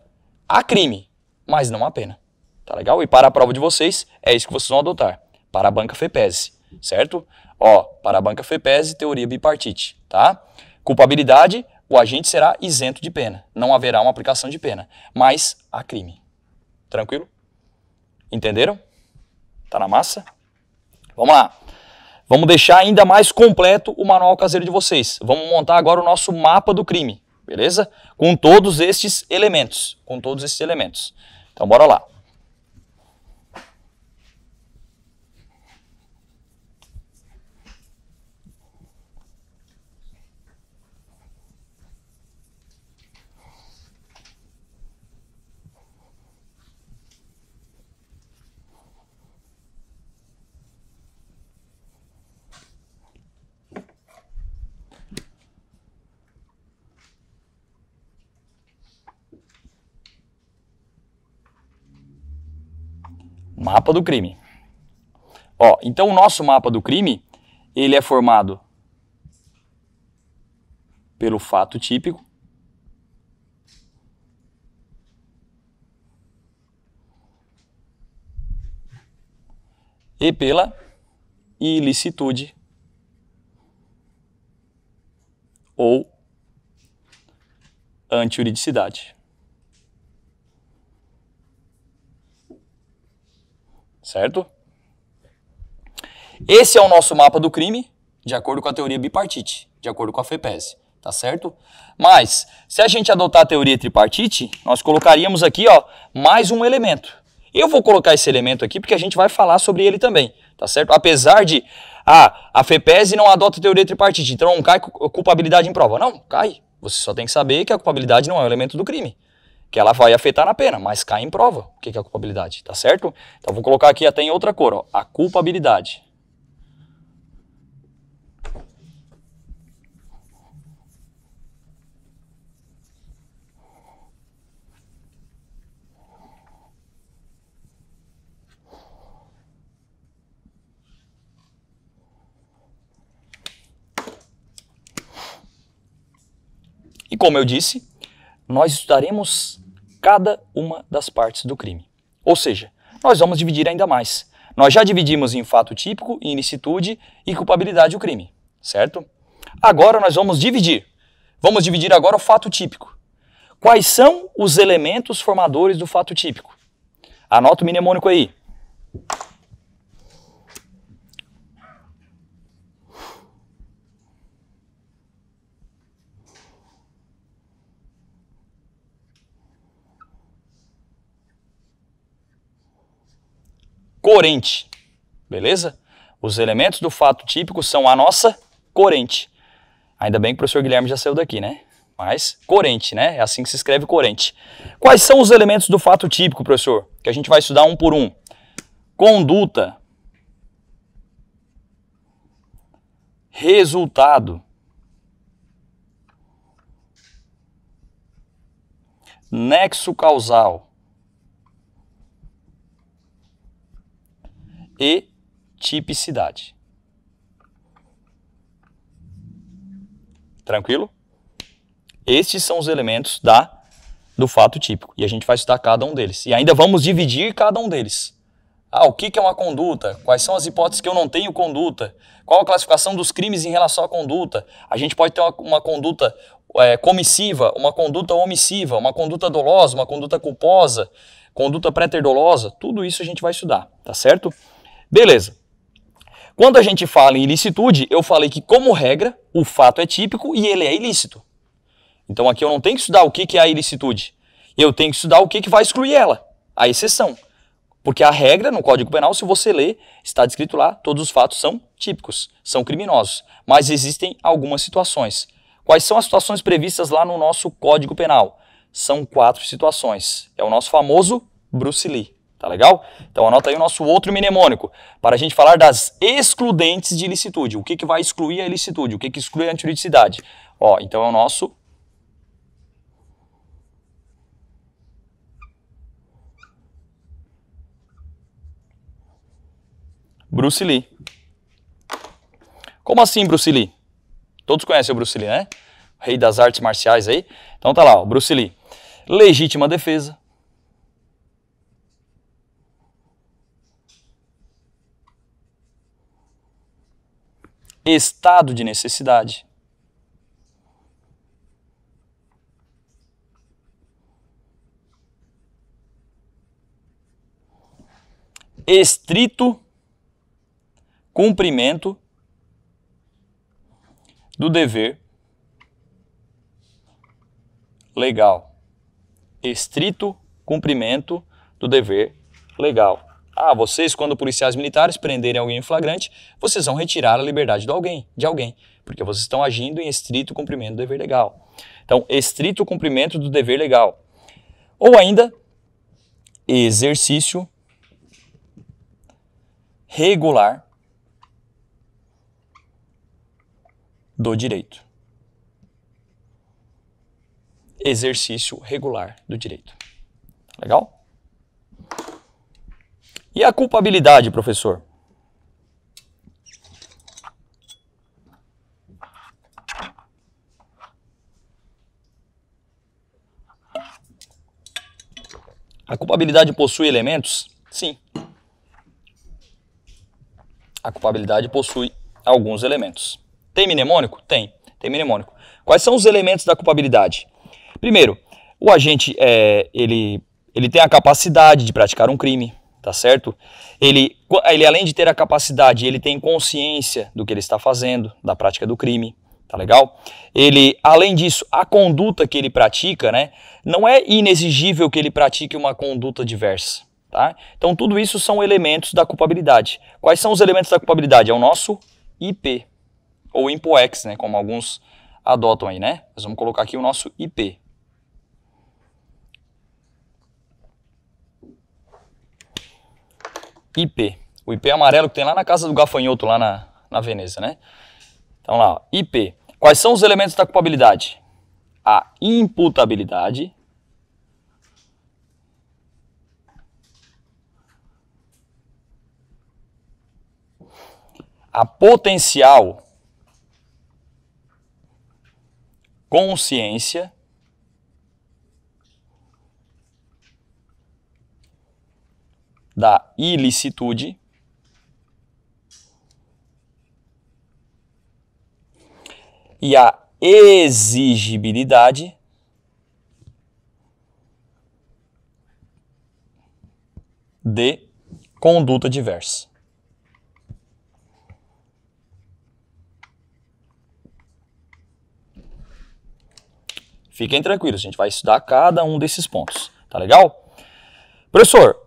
há crime, mas não a pena. Tá legal? E para a prova de vocês, é isso que vocês vão adotar. Para a banca FEPESE, certo? Ó, para a banca FEPESE, teoria bipartite, tá? Culpabilidade, o agente será isento de pena. Não haverá uma aplicação de pena, mas há crime. Tranquilo? Entenderam? Tá na massa? Vamos lá. Vamos deixar ainda mais completo o manual caseiro de vocês. Vamos montar agora o nosso mapa do crime, beleza? Com todos estes elementos, com todos esses elementos. Então bora lá. Mapa do crime. Ó, então o nosso mapa do crime, ele é formado pelo fato típico, e pela ilicitude ou juridicidade certo? Esse é o nosso mapa do crime, de acordo com a teoria bipartite, de acordo com a FEPES, tá certo? Mas, se a gente adotar a teoria tripartite, nós colocaríamos aqui, ó, mais um elemento. Eu vou colocar esse elemento aqui porque a gente vai falar sobre ele também, tá certo? Apesar de, ah, a FEPES não adota a teoria tripartite, então não cai culpabilidade em prova. Não, cai. Você só tem que saber que a culpabilidade não é um elemento do crime que ela vai afetar na pena, mas cai em prova. O que é a culpabilidade, tá certo? Então vou colocar aqui até em outra cor, ó, a culpabilidade. E como eu disse, nós estudaremos cada uma das partes do crime. Ou seja, nós vamos dividir ainda mais. Nós já dividimos em fato típico, inicitude ilicitude e culpabilidade o crime, certo? Agora nós vamos dividir. Vamos dividir agora o fato típico. Quais são os elementos formadores do fato típico? Anota o mnemônico aí. corrente. Beleza? Os elementos do fato típico são a nossa corrente. Ainda bem que o professor Guilherme já saiu daqui, né? Mas corrente, né? É assim que se escreve corrente. Quais são os elementos do fato típico, professor? Que a gente vai estudar um por um. Conduta. Resultado. Nexo causal. e tipicidade. Tranquilo? Estes são os elementos da do fato típico. E a gente vai estudar cada um deles. E ainda vamos dividir cada um deles. Ah, o que é uma conduta? Quais são as hipóteses que eu não tenho conduta? Qual a classificação dos crimes em relação à conduta? A gente pode ter uma, uma conduta é, comissiva, uma conduta omissiva, uma conduta dolosa, uma conduta culposa, conduta pré Tudo isso a gente vai estudar, tá certo? Beleza. Quando a gente fala em ilicitude, eu falei que, como regra, o fato é típico e ele é ilícito. Então aqui eu não tenho que estudar o que é a ilicitude. Eu tenho que estudar o que vai excluir ela, a exceção. Porque a regra no Código Penal, se você ler, está descrito lá, todos os fatos são típicos, são criminosos. Mas existem algumas situações. Quais são as situações previstas lá no nosso Código Penal? São quatro situações. É o nosso famoso Bruce Lee. Tá legal? Então anota aí o nosso outro mnemônico, para a gente falar das excludentes de ilicitude. O que, que vai excluir a ilicitude? O que, que exclui a antijuridicidade? Ó, então é o nosso Bruce Lee. Como assim Bruce Lee? Todos conhecem o Bruce Lee, né? rei das artes marciais aí. Então tá lá, ó, Bruce Lee. Legítima defesa, estado de necessidade. Estrito cumprimento do dever legal. Estrito cumprimento do dever legal. Ah, vocês, quando policiais militares prenderem alguém em flagrante, vocês vão retirar a liberdade de alguém, de alguém, porque vocês estão agindo em estrito cumprimento do dever legal. Então, estrito cumprimento do dever legal. Ou ainda, exercício regular do direito. Exercício regular do direito. Legal? E a culpabilidade, professor? A culpabilidade possui elementos? Sim. A culpabilidade possui alguns elementos. Tem mnemônico? Tem. Tem mnemônico. Quais são os elementos da culpabilidade? Primeiro, o agente é, ele, ele tem a capacidade de praticar um crime tá certo? Ele, ele além de ter a capacidade, ele tem consciência do que ele está fazendo, da prática do crime, tá legal? Ele, além disso, a conduta que ele pratica, né, não é inexigível que ele pratique uma conduta diversa, tá? Então tudo isso são elementos da culpabilidade. Quais são os elementos da culpabilidade? É o nosso IP ou IMPOEX, né, como alguns adotam aí, né? Nós vamos colocar aqui o nosso IP, IP. O IP amarelo que tem lá na casa do gafanhoto, lá na, na Veneza, né? Então lá, ó, IP. Quais são os elementos da culpabilidade? A imputabilidade. A potencial consciência. da ilicitude. E a exigibilidade de conduta diversa. Fiquem tranquilos, a gente vai estudar cada um desses pontos, tá legal? Professor,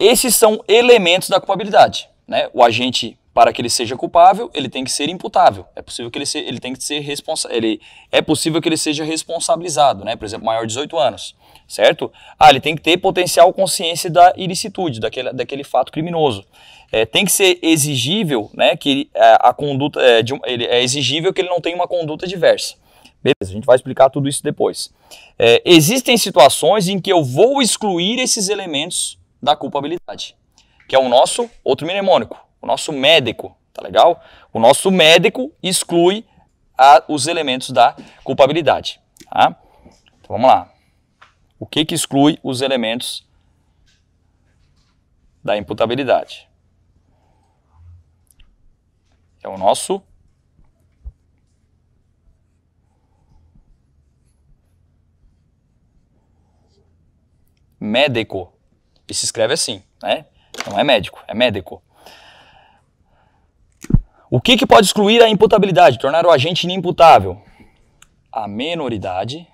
esses são elementos da culpabilidade. Né? O agente, para que ele seja culpável, ele tem que ser imputável. É possível que ele, se, ele tem que ser responsável. É possível que ele seja responsabilizado, né? por exemplo, maior de 18 anos. Certo? Ah, ele tem que ter potencial consciência da ilicitude, daquele, daquele fato criminoso. É, tem que ser exigível, né, que a, é, a conduta é, de, ele, é exigível que ele não tenha uma conduta diversa. Beleza, a gente vai explicar tudo isso depois. É, existem situações em que eu vou excluir esses elementos da culpabilidade, que é o nosso outro mnemônico, o nosso médico, tá legal? O nosso médico exclui a, os elementos da culpabilidade, tá? Então vamos lá. O que que exclui os elementos da imputabilidade? É o nosso médico e se escreve assim, né? Não é médico, é médico. O que, que pode excluir a imputabilidade, tornar o agente inimputável? A menoridade.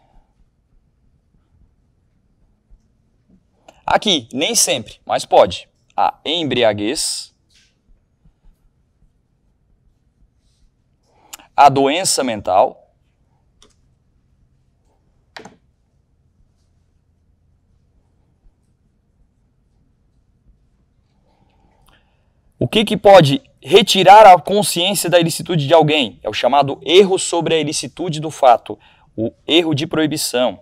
Aqui, nem sempre, mas pode. A embriaguez. A doença mental. O que, que pode retirar a consciência da ilicitude de alguém? É o chamado erro sobre a ilicitude do fato, o erro de proibição.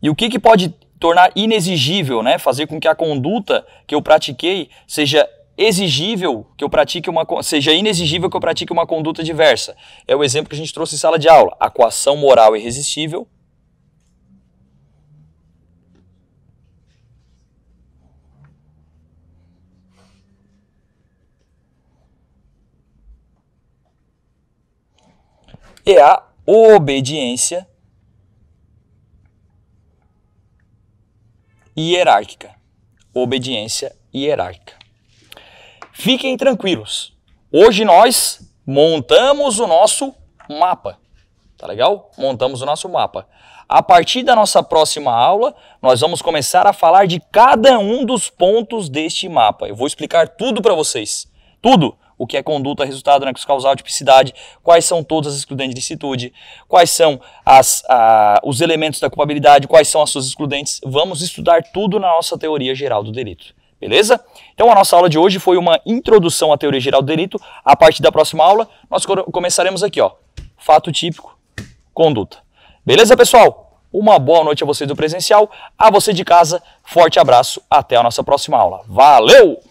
E o que, que pode tornar inexigível, né? fazer com que a conduta que eu pratiquei seja exigível que eu pratique uma seja inexigível que eu pratique uma conduta diversa. É o exemplo que a gente trouxe em sala de aula, a coação moral irresistível. E a obediência hierárquica. Obediência hierárquica. Fiquem tranquilos. Hoje nós montamos o nosso mapa. Tá legal? Montamos o nosso mapa. A partir da nossa próxima aula, nós vamos começar a falar de cada um dos pontos deste mapa. Eu vou explicar tudo para vocês. Tudo o que é conduta, resultado, nexo causal, tipicidade, quais são todas as excludentes de licitude, quais são as, a, os elementos da culpabilidade, quais são as suas excludentes. Vamos estudar tudo na nossa teoria geral do delito, beleza? Então a nossa aula de hoje foi uma introdução à teoria geral do delito. A partir da próxima aula, nós começaremos aqui, ó, fato típico, conduta. Beleza, pessoal? Uma boa noite a vocês do presencial, a você de casa, forte abraço, até a nossa próxima aula. Valeu!